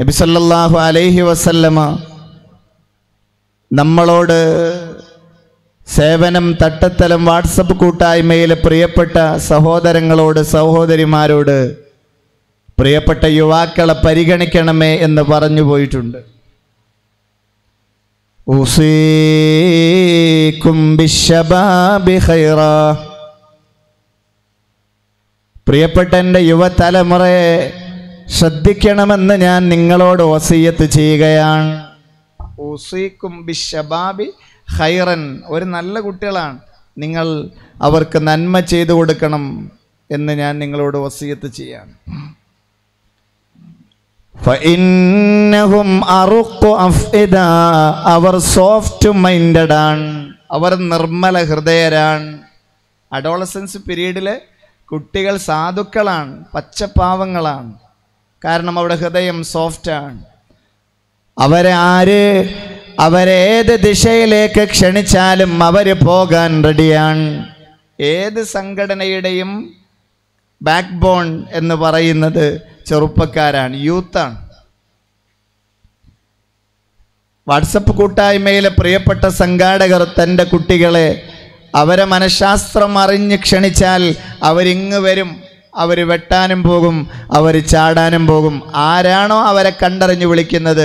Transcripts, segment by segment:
നബിസല്ലാഹു അലൈഹി വസല്ലമ നമ്മളോട് സേവനം തട്ടത്തലം വാട്സപ്പ് കൂട്ടായ്മയിലെ പ്രിയപ്പെട്ട സഹോദരങ്ങളോട് സഹോദരിമാരോട് പ്രിയപ്പെട്ട യുവാക്കളെ പരിഗണിക്കണമേ എന്ന് പറഞ്ഞു പോയിട്ടുണ്ട് പ്രിയപ്പെട്ട എൻ്റെ യുവതലമുറയെ ശ്രദ്ധിക്കണമെന്ന് ഞാൻ നിങ്ങളോട് ഓസിയത്ത് ചെയ്യുകയാണ് ഒസീക്കും ബിഷബാബി ഹൈറൻ ഒരു നല്ല കുട്ടികളാണ് നിങ്ങൾ അവർക്ക് നന്മ ചെയ്തു കൊടുക്കണം എന്ന് ഞാൻ നിങ്ങളോട് വസീയത്ത് ചെയ്യാണ് അവർ സോഫ്റ്റ് മൈൻഡഡ് ആണ് അവർ നിർമ്മല ഹൃദയരാണ് അഡോളസൻസ് പീരീഡിലെ കുട്ടികൾ സാധുക്കളാണ് പച്ചപ്പാവങ്ങളാണ് കാരണം അവിടെ ഹൃദയം സോഫ്റ്റാണ് അവരെ ആര് അവരെ ഏത് ദിശയിലേക്ക് ക്ഷണിച്ചാലും അവർ പോകാൻ റെഡിയാണ് ഏത് സംഘടനയുടെയും ബാക്ക് ബോൺ എന്ന് പറയുന്നത് ചെറുപ്പക്കാരാണ് യൂത്താണ് വാട്സപ്പ് കൂട്ടായ്മയിലെ പ്രിയപ്പെട്ട സംഘാടകർ തൻ്റെ കുട്ടികളെ അവരെ മനഃശാസ്ത്രം അറിഞ്ഞ് ക്ഷണിച്ചാൽ അവരിങ്ങ് വരും അവർ വെട്ടാനും പോകും അവർ ചാടാനും പോകും ആരാണോ അവരെ കണ്ടറിഞ്ഞ് വിളിക്കുന്നത്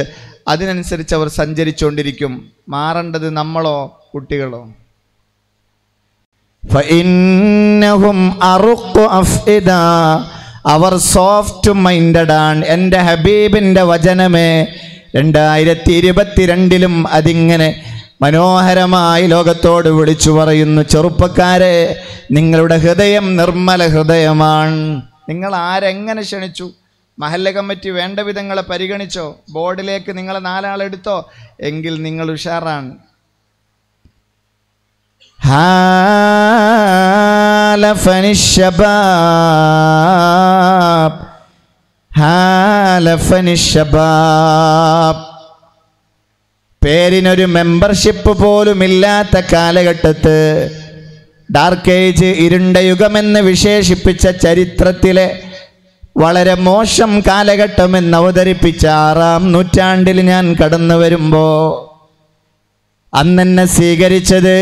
അതിനനുസരിച്ച് അവർ സഞ്ചരിച്ചുകൊണ്ടിരിക്കും മാറേണ്ടത് നമ്മളോ കുട്ടികളോ അവർ സോഫ്റ്റ് ആണ് എൻ്റെ ഹബീബിൻ്റെ വചനമേ രണ്ടായിരത്തി ഇരുപത്തിരണ്ടിലും അതിങ്ങനെ മനോഹരമായി ലോകത്തോട് വിളിച്ചു പറയുന്നു ചെറുപ്പക്കാരെ നിങ്ങളുടെ ഹൃദയം നിർമ്മല ഹൃദയമാണ് നിങ്ങൾ ആരെങ്ങനെ ക്ഷണിച്ചു മഹല്ല കമ്മിറ്റി വേണ്ട വിധങ്ങളെ പരിഗണിച്ചോ ബോർഡിലേക്ക് നിങ്ങളെ നാലാളെടുത്തോ എങ്കിൽ നിങ്ങൾ ഉഷാറാണ് ഹാലഫനിഷബാബ് ഹാലഫനിഷബാബ് പേരിനൊരു മെമ്പർഷിപ്പ് പോലുമില്ലാത്ത കാലഘട്ടത്ത് ഡാർക്ക് ഏജ് ഇരുണ്ട യുഗമെന്ന് വിശേഷിപ്പിച്ച ചരിത്രത്തിലെ വളരെ മോശം കാലഘട്ടമെന്ന് അവതരിപ്പിച്ച ആറാം നൂറ്റാണ്ടിൽ ഞാൻ കടന്നു വരുമ്പോൾ അന്നെന്നെ സ്വീകരിച്ചത്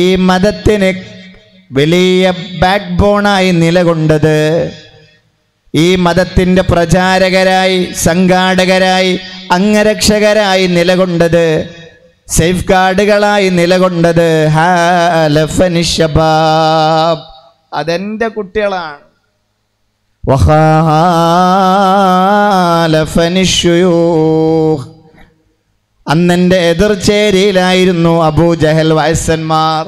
ഈ മതത്തിന് വലിയ ബാക്ക് ബോണായി നിലകൊണ്ടത് ഈ മതത്തിൻ്റെ പ്രചാരകരായി സംഘാടകരായി അംഗരക്ഷകരായി നിലകൊണ്ടത് സേഫ് ഗാർഡുകളായി നിലകൊണ്ടത് അതെന്റെ കുട്ടികളാണ് അന്നെന്റെ എതിർചേരിയിലായിരുന്നു അബൂജഹൽ വയസ്സന്മാർ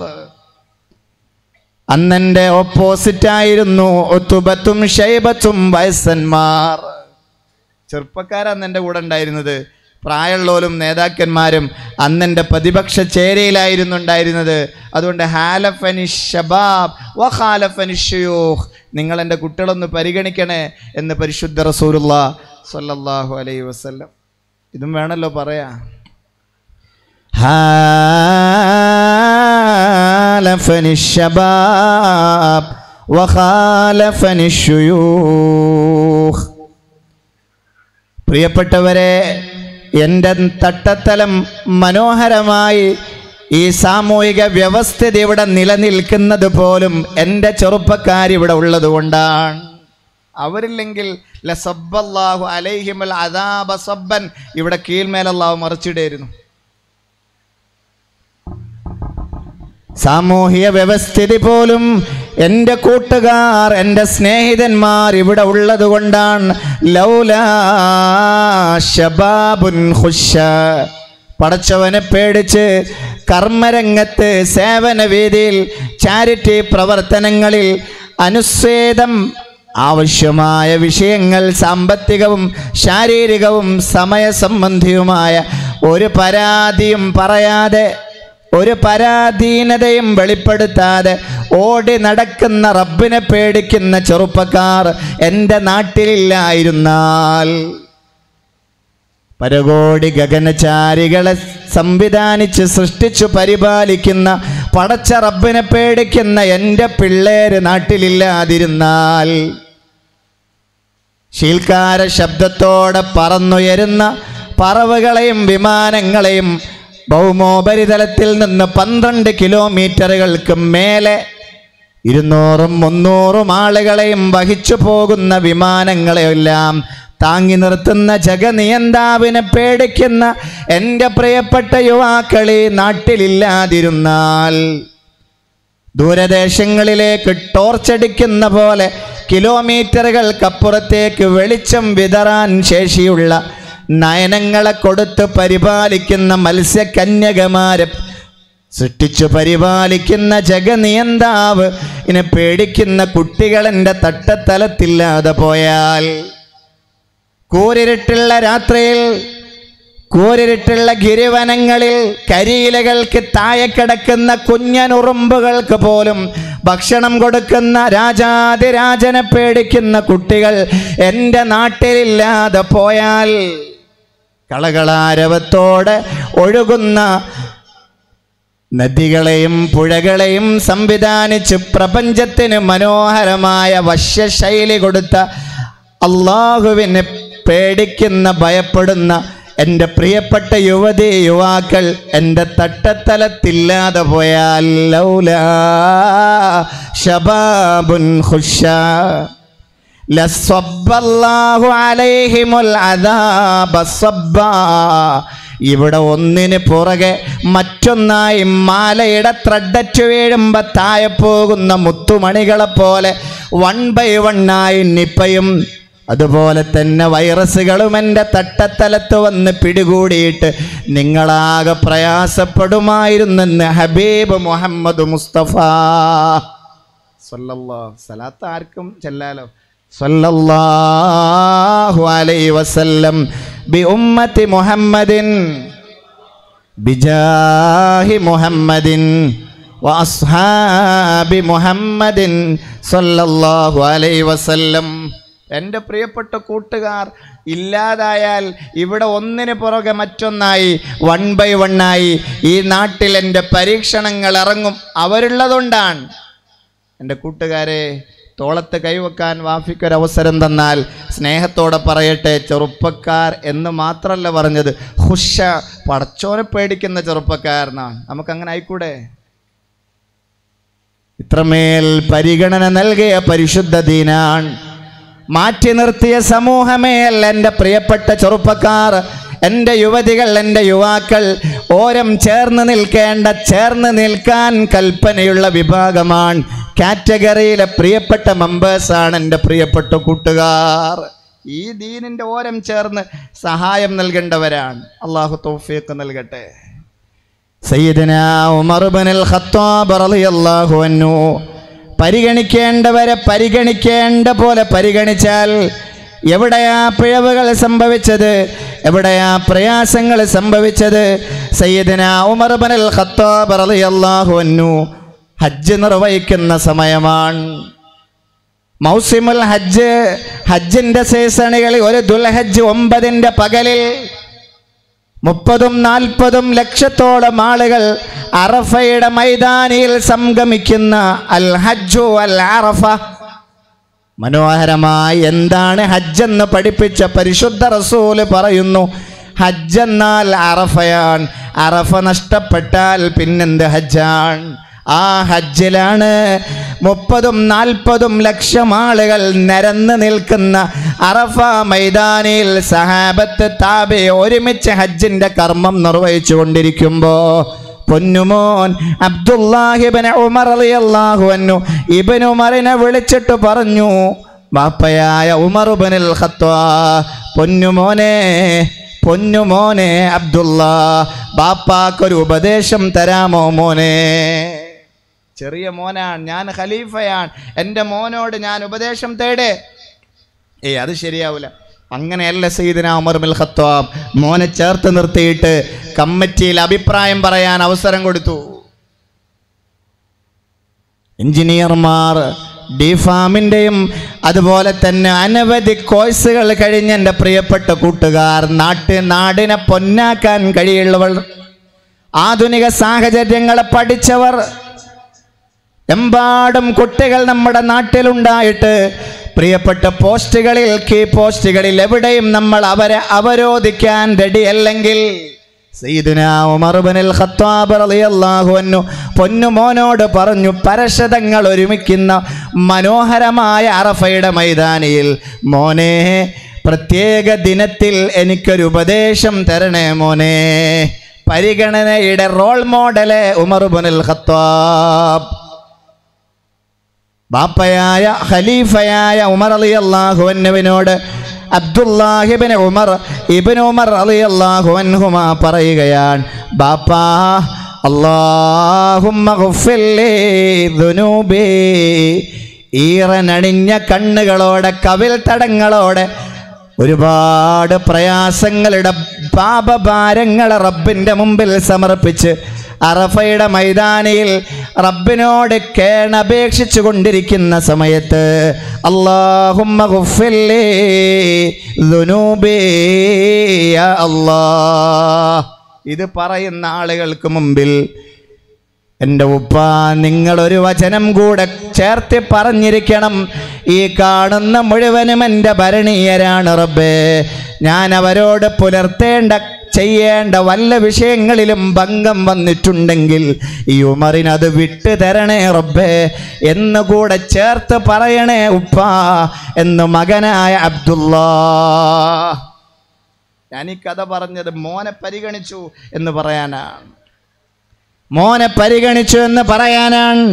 അന്നെന്റെ ഓപ്പോസിറ്റായിരുന്നു ഒത്തുബത്തും ഷൈബത്തും വയസ്സന്മാർ ചെറുപ്പക്കാരാണ് എൻ്റെ കൂടെ ഉണ്ടായിരുന്നത് പ്രായമുള്ളവരും നേതാക്കന്മാരും അന്നെൻ്റെ പ്രതിപക്ഷ ചേരയിലായിരുന്നു ഉണ്ടായിരുന്നത് അതുകൊണ്ട് ഹാലഫനി ഷബാബ് വ ഹാലഫനി ഷയൂഹ് നിങ്ങൾ എൻ്റെ കുട്ടികളൊന്ന് പരിഗണിക്കണേ എന്ന് പരിശുദ്ധ റസൂലുള്ള സല്ലല്ലാഹു അലൈ വസല്ലം ഇതും വേണമല്ലോ പറയാ ഹാലഫനി ഷബാബ് വ ഹാലഫനി ഷയൂഹ് പ്രിയപ്പെട്ടവരെ എൻ്റെ തട്ടത്തലം മനോഹരമായി ഈ സാമൂഹിക വ്യവസ്ഥിതി ഇവിടെ നിലനിൽക്കുന്നത് പോലും എൻ്റെ ചെറുപ്പക്കാരിവിടെ ഉള്ളത് കൊണ്ടാണ് അവരില്ലെങ്കിൽ ലസബ്ബല്ലാഹു അലൈഹിമൽ അദാബ സബ്ബൻ ഇവിടെ കീഴ്മേലല്ലാഹു മറിച്ചിടേരുന്നു സാമൂഹിക വ്യവസ്ഥിതി പോലും എൻ്റെ കൂട്ടുകാർ എൻ്റെ സ്നേഹിതന്മാർ ഇവിടെ ഉള്ളത് കൊണ്ടാണ് ലൗലാബാബുൻ ഹുഷ പടച്ചവനെ പേടിച്ച് കർമ്മരംഗത്ത് സേവന വീതിയിൽ ചാരിറ്റി പ്രവർത്തനങ്ങളിൽ അനുസ്വേദം ആവശ്യമായ വിഷയങ്ങൾ സാമ്പത്തികവും ശാരീരികവും സമയസംബന്ധിയുമായ ഒരു പരാതിയും പറയാതെ ഒരു പരാധീനതയും വെളിപ്പെടുത്താതെ ഓടി നടക്കുന്ന റബ്ബിനെ പേടിക്കുന്ന ചെറുപ്പക്കാർ എൻ്റെ നാട്ടിലില്ലായിരുന്നാൽ പരകോടി ഗഗനചാരികളെ സംവിധാനിച്ച് സൃഷ്ടിച്ചു പരിപാലിക്കുന്ന പടച്ച റബ്ബിനെ പേടിക്കുന്ന എൻ്റെ പിള്ളേര് നാട്ടിലില്ലാതിരുന്നാൽ ശീൽക്കാര ശബ്ദത്തോടെ പറന്നുയരുന്ന പറവുകളെയും വിമാനങ്ങളെയും ഭൗമോപരിതലത്തിൽ നിന്ന് പന്ത്രണ്ട് കിലോമീറ്ററുകൾക്ക് മേലെ ഇരുന്നൂറും മുന്നൂറും ആളുകളെയും വഹിച്ചു പോകുന്ന വിമാനങ്ങളെയെല്ലാം താങ്ങി നിർത്തുന്ന ജഗനിയന്താവിനെ പേടിക്കുന്ന എൻ്റെ പ്രിയപ്പെട്ട യുവാക്കളെ നാട്ടിലില്ലാതിരുന്നാൽ ദൂരദേശങ്ങളിലേക്ക് ടോർച്ചടിക്കുന്ന പോലെ കിലോമീറ്ററുകൾക്കപ്പുറത്തേക്ക് വെളിച്ചം വിതറാൻ ശേഷിയുള്ള നയനങ്ങളെ കൊടുത്ത് പരിപാലിക്കുന്ന മത്സ്യകന്യകമാരെ സൃഷ്ടിച്ചു പരിപാലിക്കുന്ന ജഗനിയന്താവ് ഇനെ പേടിക്കുന്ന കുട്ടികൾ എൻ്റെ തട്ടത്തലത്തില്ലാതെ പോയാൽ കൂരിരുട്ടുള്ള രാത്രിയിൽ കൂരിരുട്ടുള്ള ഗിരിവനങ്ങളിൽ കരിയിലകൾക്ക് താഴെ കിടക്കുന്ന കുഞ്ഞനുറുമ്പുകൾക്ക് പോലും ഭക്ഷണം കൊടുക്കുന്ന രാജാതിരാജനെ പേടിക്കുന്ന കുട്ടികൾ എൻ്റെ നാട്ടിലില്ലാതെ പോയാൽ കളകളാരവത്തോടെ ഒഴുകുന്ന നദികളെയും പുഴകളെയും സംവിധാനിച്ച് പ്രപഞ്ചത്തിന് മനോഹരമായ വശ്യശൈലി കൊടുത്ത അള്ളാഹുവിനെ പേടിക്കുന്ന ഭയപ്പെടുന്ന എൻ്റെ പ്രിയപ്പെട്ട യുവതി യുവാക്കൾ എൻ്റെ തട്ടത്തലത്തില്ലാതെ പോയാൽ ലൗലാ ഷബാബുൻ ഖുഷാ ഇവിടെ ഒന്നിന് പുറകെ മറ്റൊന്നായി മാലയുടെ ത്രഡറ്റ് വീഴുമ്പോൾ താഴെ പോകുന്ന പോലെ വൺ ബൈ വണ്ണായി നിപ്പയും അതുപോലെ തന്നെ വൈറസുകളും എൻ്റെ തട്ടത്തലത്ത് വന്ന് പിടികൂടിയിട്ട് നിങ്ങളാകെ പ്രയാസപ്പെടുമായിരുന്നെന്ന് ഹബീബ് മുഹമ്മദ് മുസ്തഫ സല്ലാ സലാത്ത് ആർക്കും ചെല്ലാലോ സല്ലല്ലാഹു അലൈഹി വസല്ലം ബി ഉമ്മത്തി മുഹമ്മദിൻ ബി ജാഹി മുഹമ്മദിൻ വ അസ്ഹാബി മുഹമ്മദിൻ സല്ലല്ലാഹു അലൈഹി വസല്ലം എൻ്റെ പ്രിയപ്പെട്ട കൂട്ടുകാർ ഇല്ലാതായാൽ ഇവിടെ ഒന്നിന് പുറകെ മറ്റൊന്നായി വൺ ബൈ ആയി ഈ നാട്ടിൽ എൻ്റെ പരീക്ഷണങ്ങൾ ഇറങ്ങും അവരുള്ളതുകൊണ്ടാണ് എൻ്റെ കൂട്ടുകാരെ തോളത്ത് കൈവെക്കാൻ വാഫിക്കൊരവസരം തന്നാൽ സ്നേഹത്തോടെ പറയട്ടെ ചെറുപ്പക്കാർ എന്ന് മാത്രമല്ല പറഞ്ഞത് ഹുഷ പടച്ചോനെ പേടിക്കുന്ന ചെറുപ്പക്കാരനാണ് നമുക്കങ്ങനെ ആയിക്കൂടെ ഇത്രമേൽ പരിഗണന നൽകിയ പരിശുദ്ധ ദീനാണ് മാറ്റി നിർത്തിയ സമൂഹമേൽ എൻ്റെ പ്രിയപ്പെട്ട ചെറുപ്പക്കാർ എൻ്റെ യുവതികൾ എൻ്റെ യുവാക്കൾ ഓരം ചേർന്ന് നിൽക്കേണ്ട ചേർന്ന് നിൽക്കാൻ കൽപ്പനയുള്ള വിഭാഗമാണ് കാറ്റഗറിയിലെ പ്രിയപ്പെട്ട മെമ്പേഴ്സാണ് എൻ്റെ പ്രിയപ്പെട്ട കൂട്ടുകാർ ഈ ദീനിൻ്റെ ഓരം ചേർന്ന് സഹായം നൽകേണ്ടവരാണ് അള്ളാഹു തോഫിയൊക്കെ നൽകട്ടെ സയ്യിദന ഉമർബനിൽ ഖത്താബ് അന്നു പരിഗണിക്കേണ്ടവരെ പരിഗണിക്കേണ്ട പോലെ പരിഗണിച്ചാൽ എവിടെയാ പിഴവുകൾ സംഭവിച്ചത് എവിടെയാ പ്രയാസങ്ങൾ സംഭവിച്ചത് സയ്യിദന ഉമർബനൽ ഖത്താബ് അന്നു ഹജ്ജ് നിർവഹിക്കുന്ന സമയമാണ് മൗസിമുൽ ഹജ്ജ് ഹജ്ജിന്റെ സീസണുകളിൽ ഒരു ദുൽഹജ്ജ് ഒമ്പതിന്റെ പകലിൽ മുപ്പതും നാൽപ്പതും ലക്ഷത്തോളം ആളുകൾ അറഫയുടെ മൈതാനിയിൽ സംഗമിക്കുന്ന അൽ ഹജ്ജു അൽ അറഫ മനോഹരമായി എന്താണ് ഹജ്ജെന്ന് പഠിപ്പിച്ച പരിശുദ്ധ റസൂല് പറയുന്നു ഹജ്ജെന്നാൽ അറഫയാൻ അറഫ നഷ്ടപ്പെട്ടാൽ പിന്നെന്ത് ഹജ്ജാണ് ആ ഹജ്ജിലാണ് മുപ്പതും നാൽപ്പതും ലക്ഷം ആളുകൾ നിരന്ന് നിൽക്കുന്ന അറഫ മൈതാനിൽ സഹാബത്ത് താബെ ഒരുമിച്ച് ഹജ്ജിന്റെ കർമ്മം നിർവഹിച്ചു കൊണ്ടിരിക്കുമ്പോ പൊന്നുമോൻ അബ്ദുല്ലാഹിബിൻ ഉമർ അലിയല്ലാഹു അന്നു ഇബിൻ ഉമറിനെ വിളിച്ചിട്ട് പറഞ്ഞു ബാപ്പയായ ഉമറുബിനിൽ ഖത്വാ പൊന്നുമോനെ പൊന്നുമോനെ അബ്ദുള്ള ബാപ്പാക്കൊരു ഉപദേശം തരാമോ മോനെ ചെറിയ മോനാണ് ഞാൻ ഖലീഫയാണ് എൻ്റെ മോനോട് ഞാൻ ഉപദേശം തേടേ ഏയ് അത് ശരിയാവില്ല അങ്ങനെയല്ല സീദന ഉമർ ബിൽ ഖത്താബ് മോനെ ചേർത്ത് നിർത്തിയിട്ട് കമ്മിറ്റിയിൽ അഭിപ്രായം പറയാൻ അവസരം കൊടുത്തു എഞ്ചിനീയർമാർ ഡി ഫാമിൻ്റെയും അതുപോലെ തന്നെ അനവധി കോഴ്സുകൾ കഴിഞ്ഞ എൻ്റെ പ്രിയപ്പെട്ട കൂട്ടുകാർ നാട്ട് നാടിനെ പൊന്നാക്കാൻ കഴിയുള്ളവർ ആധുനിക സാഹചര്യങ്ങളെ പഠിച്ചവർ എമ്പാടും കുട്ടികൾ നമ്മുടെ നാട്ടിലുണ്ടായിട്ട് പ്രിയപ്പെട്ട പോസ്റ്റുകളിൽ കീ പോസ്റ്റുകളിൽ എവിടെയും നമ്മൾ അവരെ അവരോധിക്കാൻ അല്ലെങ്കിൽ പൊന്നുമോനോട് പറഞ്ഞു പരശതങ്ങൾ ഒരുമിക്കുന്ന മനോഹരമായ അറഫയുടെ മൈതാനിയിൽ മോനെ പ്രത്യേക ദിനത്തിൽ എനിക്കൊരു ഉപദേശം തരണേ മോനെ പരിഗണനയുടെ റോൾ മോഡലെ ഉമർബുനിൽ ഖത്താബ് ബാപ്പയായ ഖലീഫയായ ഉമർ അലി അള്ളാഹുവന്നവിനോട് അബ്ദുല്ലാഹിബിൻ ഉമർ ഇബിൻ ഉമർ അലി അള്ളാഹുവൻഹുമ പറയുകയാണ് ബാപ്പാ അള്ളാഹുമ്മേ ഈറനണിഞ്ഞ കണ്ണുകളോടെ കവിൽ തടങ്ങളോടെ ഒരുപാട് പ്രയാസങ്ങളുടെ പാപഭാരങ്ങളെ റബ്ബിൻ്റെ മുമ്പിൽ സമർപ്പിച്ച് അറഫയുടെ മൈതാനിയിൽ റബ്ബിനോട് കേണപേക്ഷിച്ചു കൊണ്ടിരിക്കുന്ന സമയത്ത് ഇത് പറയുന്ന ആളുകൾക്ക് മുമ്പിൽ എൻ്റെ ഉപ്പ നിങ്ങളൊരു വചനം കൂടെ ചേർത്ത് പറഞ്ഞിരിക്കണം ഈ കാണുന്ന മുഴുവനും എൻ്റെ ഭരണീയരാണ് റബ്ബേ ഞാൻ അവരോട് പുലർത്തേണ്ട ചെയ്യേണ്ട വല്ല വിഷയങ്ങളിലും ഭംഗം വന്നിട്ടുണ്ടെങ്കിൽ ഈ ഉമറിനത് വിട്ടു തരണേ റബ്ബേ എന്ന് കൂടെ ചേർത്ത് പറയണേ ഉപ്പ എന്ന് മകനായ അബ്ദുള്ള ഞാൻ ഈ കഥ പറഞ്ഞത് മോനെ പരിഗണിച്ചു എന്ന് പറയാനാണ് മോനെ പരിഗണിച്ചു എന്ന് പറയാനാണ്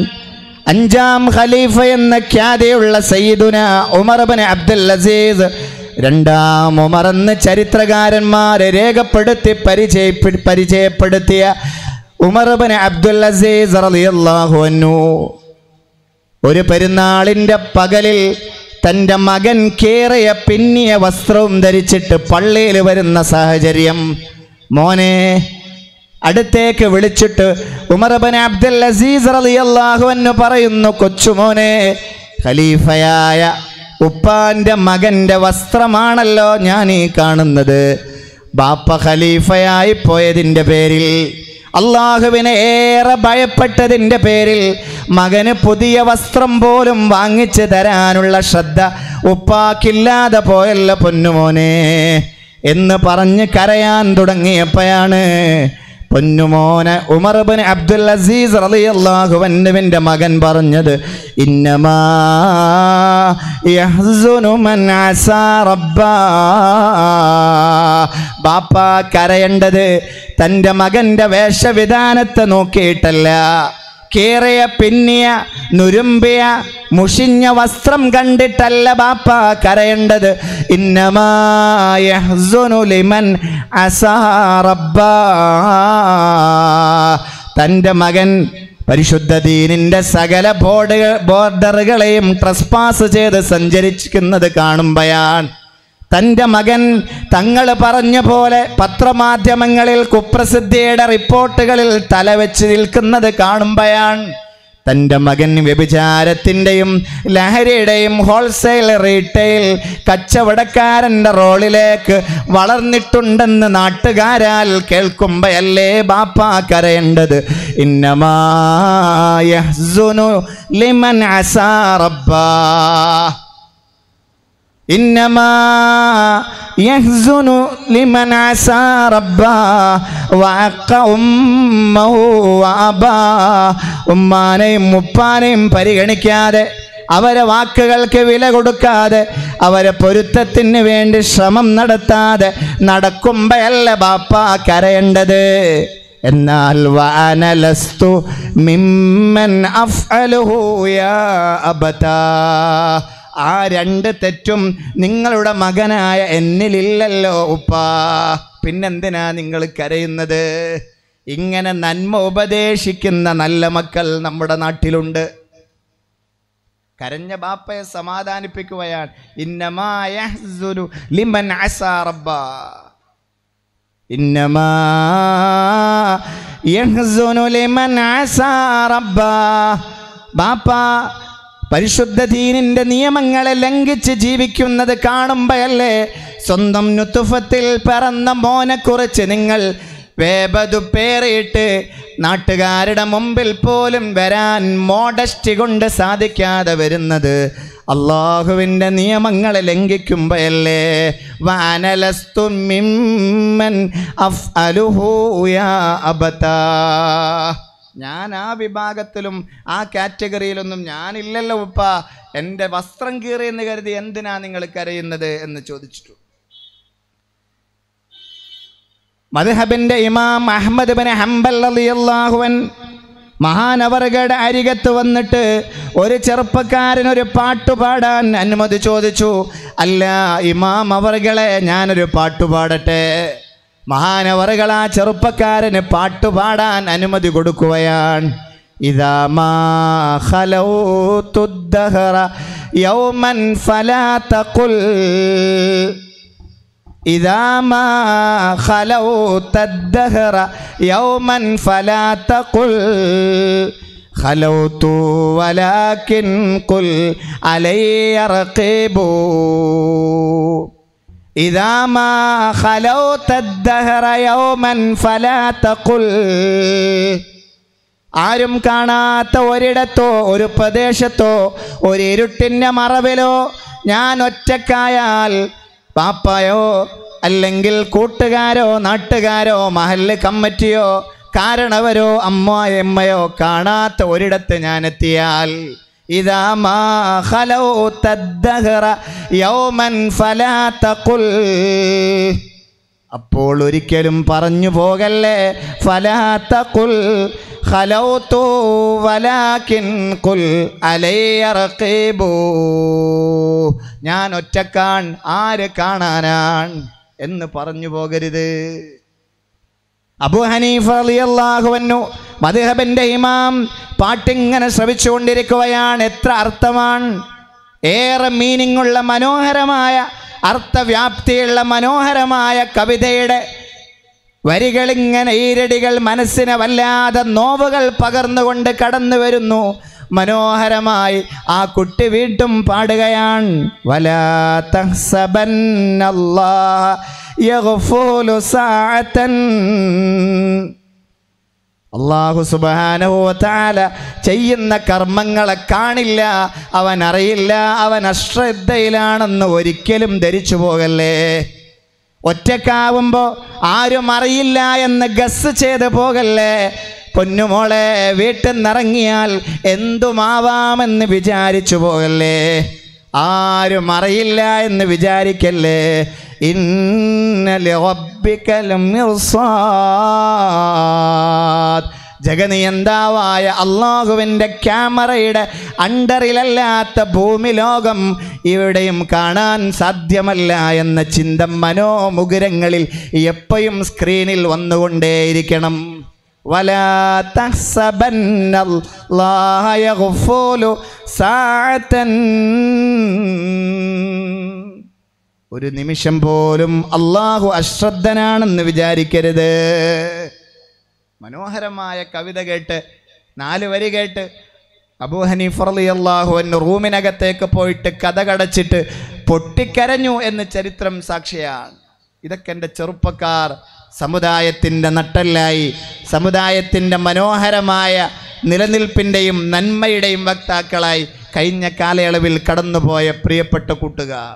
അഞ്ചാം ഖലീഫ എന്ന ഖ്യാതിയുള്ള സയ്യിദുന ഉമർബിൻ അബ്ദുൽ അസീസ് രണ്ടാം ഉമറെന്ന് ചരിത്രകാരന്മാരെ രേഖപ്പെടുത്തി പരിചയ പരിചയപ്പെടുത്തിയ ഉമർബന് അബ്ദുൽ അസീസ് റളിയല്ലാഹുവന്നു ഒരു പെരുന്നാളിൻ്റെ പകലിൽ തൻ്റെ മകൻ കേറയ പിന്നിയ വസ്ത്രവും ധരിച്ചിട്ട് പള്ളിയിൽ വരുന്ന സാഹചര്യം മോനെ അടുത്തേക്ക് വിളിച്ചിട്ട് ഉമർബന് അബ്ദുൽ അസീസ് റളിയല്ലാഹു പറയുന്നു കൊച്ചുമോനെ ഖലീഫയായ ഉപ്പാന്റെ മകന്റെ വസ്ത്രമാണല്ലോ ഞാൻ ഈ കാണുന്നത് ബാപ്പ ഖലീഫയായി പോയതിൻ്റെ പേരിൽ അള്ളാഹുവിനെ ഏറെ ഭയപ്പെട്ടതിൻ്റെ പേരിൽ മകന് പുതിയ വസ്ത്രം പോലും വാങ്ങിച്ചു തരാനുള്ള ശ്രദ്ധ ഉപ്പാക്കില്ലാതെ പോയല്ല പൊന്നുമോനെ എന്ന് പറഞ്ഞ് കരയാൻ തുടങ്ങിയപ്പോഴാണ് പൊന്നുമോന ഉമർബിൻ അബ്ദുൽ അസീസ് റളിയല്ലാഹുവന്നുവിൻ്റെ മകൻ പറഞ്ഞത് ഇന്നമാ ബാപ്പ കരയേണ്ടത് തൻ്റെ മകൻ്റെ വേഷവിധാനത്തെ നോക്കിയിട്ടല്ല കേറിയ പിന്നിയ നുരുമ്പിയ മുഷിഞ്ഞ വസ്ത്രം കണ്ടിട്ടല്ല ബാപ്പ കരയേണ്ടത് ഇന്നമായുലിമൻ അസാറബ്ബ തൻ്റെ മകൻ പരിശുദ്ധ ദീനിൻ്റെ സകല ബോർഡുകൾ ബോർഡറുകളെയും ട്രസ്പാസ് ചെയ്ത് സഞ്ചരിച്ചിരിക്കുന്നത് കാണുമ്പോഴാണ് തൻ്റെ മകൻ തങ്ങൾ പറഞ്ഞ പോലെ പത്രമാധ്യമങ്ങളിൽ കുപ്രസിദ്ധിയുടെ റിപ്പോർട്ടുകളിൽ തലവെച്ച് നിൽക്കുന്നത് കാണുമ്പോഴാണ് തൻ്റെ മകൻ വ്യഭിചാരത്തിൻ്റെയും ലഹരിയുടെയും ഹോൾസെയിൽ റീറ്റെയിൽ കച്ചവടക്കാരൻ്റെ റോളിലേക്ക് വളർന്നിട്ടുണ്ടെന്ന് നാട്ടുകാരാൽ കേൾക്കുമ്പയല്ലേ ബാപ്പ കരയേണ്ടത് ഇന്നമാ ലിമൻ അസാറബ്ബാ يحزن لمن عسى ربه وعق أمه وأبا ഉമ്മാനെയും മുപ്പാനെയും പരിഗണിക്കാതെ അവരെ വാക്കുകൾക്ക് വില കൊടുക്കാതെ അവരെ പൊരുത്തത്തിന് വേണ്ടി ശ്രമം നടത്താതെ നടക്കുമ്പയല്ല ബാപ്പ കരയേണ്ടത് എന്നാൽ വാനലസ്തു മിമ്മൻ അഫ്അലുഹു യാ അബതാ ആ രണ്ട് തെറ്റും നിങ്ങളുടെ മകനായ എന്നിലില്ലല്ലോ ഉപ്പാ പിന്നെന്തിനാ നിങ്ങൾ കരയുന്നത് ഇങ്ങനെ നന്മ ഉപദേശിക്കുന്ന നല്ല മക്കൾ നമ്മുടെ നാട്ടിലുണ്ട് കരഞ്ഞ ബാപ്പയെ സമാധാനിപ്പിക്കുകയാണ് ഇന്നമായ ലിമൻ അസാറബ ഇന്നമാ ലിമൻ ബാപ്പ പരിശുദ്ധ ദീനിൻ്റെ നിയമങ്ങളെ ലംഘിച്ച് ജീവിക്കുന്നത് കാണുമ്പോഴല്ലേ സ്വന്തം നുത്തുഫത്തിൽ പിറന്ന മോനെക്കുറിച്ച് നിങ്ങൾ പേറിയിട്ട് നാട്ടുകാരുടെ മുമ്പിൽ പോലും വരാൻ മോഡസ്റ്റി കൊണ്ട് സാധിക്കാതെ വരുന്നത് അള്ളാഹുവിൻ്റെ നിയമങ്ങളെ ലംഘിക്കുമ്പോഴല്ലേ വാനലസ്തുമിമ്മൻ അഫ് അലുഹൂയാ അബതാ ഞാൻ ആ വിഭാഗത്തിലും ആ കാറ്റഗറിയിലൊന്നും ഞാനില്ലല്ലോ ഉപ്പ എൻ്റെ വസ്ത്രം കീറിയെന്ന് കരുതി എന്തിനാ നിങ്ങൾ കരയുന്നത് എന്ന് ചോദിച്ചിട്ടു മദ്ഹബിൻ്റെ ഇമാം അഹമ്മദ് ബിൻ ഹംബൽ അലിയല്ലാഹുവൻ മഹാനവറുകയുടെ അരികത്ത് വന്നിട്ട് ഒരു ചെറുപ്പക്കാരൻ ഒരു പാട്ട് പാടാൻ അനുമതി ചോദിച്ചു അല്ല ഇമാം അവറുകളെ ഞാനൊരു പാട്ട് പാടട്ടെ മഹാനവറുകളാ ചെറുപ്പക്കാരന് പാട്ടുപാടാൻ അനുമതി കൊടുക്കുകയാണ് خلوت إذا ما خلوت الدهر يوما فلا تقل ആരും കാണാത്ത ഒരിടത്തോ ഒരു പ്രദേശത്തോ ഒരു മറവിലോ ഞാൻ ഒറ്റക്കായാൽ പാപ്പയോ അല്ലെങ്കിൽ കൂട്ടുകാരോ നാട്ടുകാരോ മഹല്ല് കമ്മിറ്റിയോ കാരണവരോ അമ്മ എമ്മയോ കാണാത്ത ഒരിടത്ത് ഞാനെത്തിയാൽ إذا ما خلوت الدهر يوما فلا تقل അപ്പോൾ ഒരിക്കലും പറഞ്ഞു പോകല്ലേ ഫലാത്തക്കുൽ خلوت ولكن قل علي رقيب ഞാൻ ഒറ്റക്കാൻ ആര് കാണാനാണ് എന്ന് പറഞ്ഞു പോകരുത് അബു ഹനീഫ അലി അള്ളാഹുവന്നു മധുഹബൻ്റെ ഇമാം പാട്ടിങ്ങനെ ശ്രവിച്ചുകൊണ്ടിരിക്കുകയാണ് എത്ര അർത്ഥമാണ് ഏറെ ഉള്ള മനോഹരമായ അർത്ഥവ്യാപ്തിയുള്ള മനോഹരമായ കവിതയുടെ വരികളിങ്ങനെ ഈരടികൾ മനസ്സിനെ വല്ലാതെ നോവുകൾ പകർന്നുകൊണ്ട് കടന്നു വരുന്നു മനോഹരമായി ആ കുട്ടി വീണ്ടും പാടുകയാണ് വലാ തഹ്സബൻ അല്ലാഹ് അള്ളാഹു താല ചെയ്യുന്ന കർമ്മങ്ങളെ കാണില്ല അവൻ അറിയില്ല അവൻ അശ്രദ്ധയിലാണെന്ന് ഒരിക്കലും ധരിച്ചു പോകല്ലേ ഒറ്റക്കാവുമ്പോൾ ആരും അറിയില്ല എന്ന് ഗസ് ചെയ്ത് പോകല്ലേ പൊന്നുമോളെ വീട്ടിൽ നിറങ്ങിയാൽ എന്തുമാവാമെന്ന് വിചാരിച്ചു പോകല്ലേ ആരും അറിയില്ല എന്ന് വിചാരിക്കല്ലേ ഇന്നലെ ജഗനിയന്താവായ അള്ളാഹുവിൻ്റെ ക്യാമറയുടെ അണ്ടറിലല്ലാത്ത ഭൂമിലോകം ഇവിടെയും കാണാൻ സാധ്യമല്ല എന്ന ചിന്ത മനോമുഗുരങ്ങളിൽ എപ്പോഴും സ്ക്രീനിൽ വന്നുകൊണ്ടേയിരിക്കണം ولا تحسبن الله يغفل ساعة ഒരു നിമിഷം പോലും അള്ളാഹു അശ്രദ്ധനാണെന്ന് വിചാരിക്കരുത് മനോഹരമായ കവിത കേട്ട് നാല് വരി കേട്ട് അബൂ ഹനീഫർലി അള്ളാഹു എന്ന് റൂമിനകത്തേക്ക് പോയിട്ട് കഥ കടച്ചിട്ട് പൊട്ടിക്കരഞ്ഞു എന്ന് ചരിത്രം സാക്ഷിയാണ് ഇതൊക്കെ എൻ്റെ ചെറുപ്പക്കാർ സമുദായത്തിൻ്റെ നട്ടല്ലായി സമുദായത്തിൻ്റെ മനോഹരമായ നിലനിൽപ്പിൻ്റെയും നന്മയുടെയും വക്താക്കളായി കഴിഞ്ഞ കാലയളവിൽ കടന്നുപോയ പ്രിയപ്പെട്ട കൂട്ടുകാർ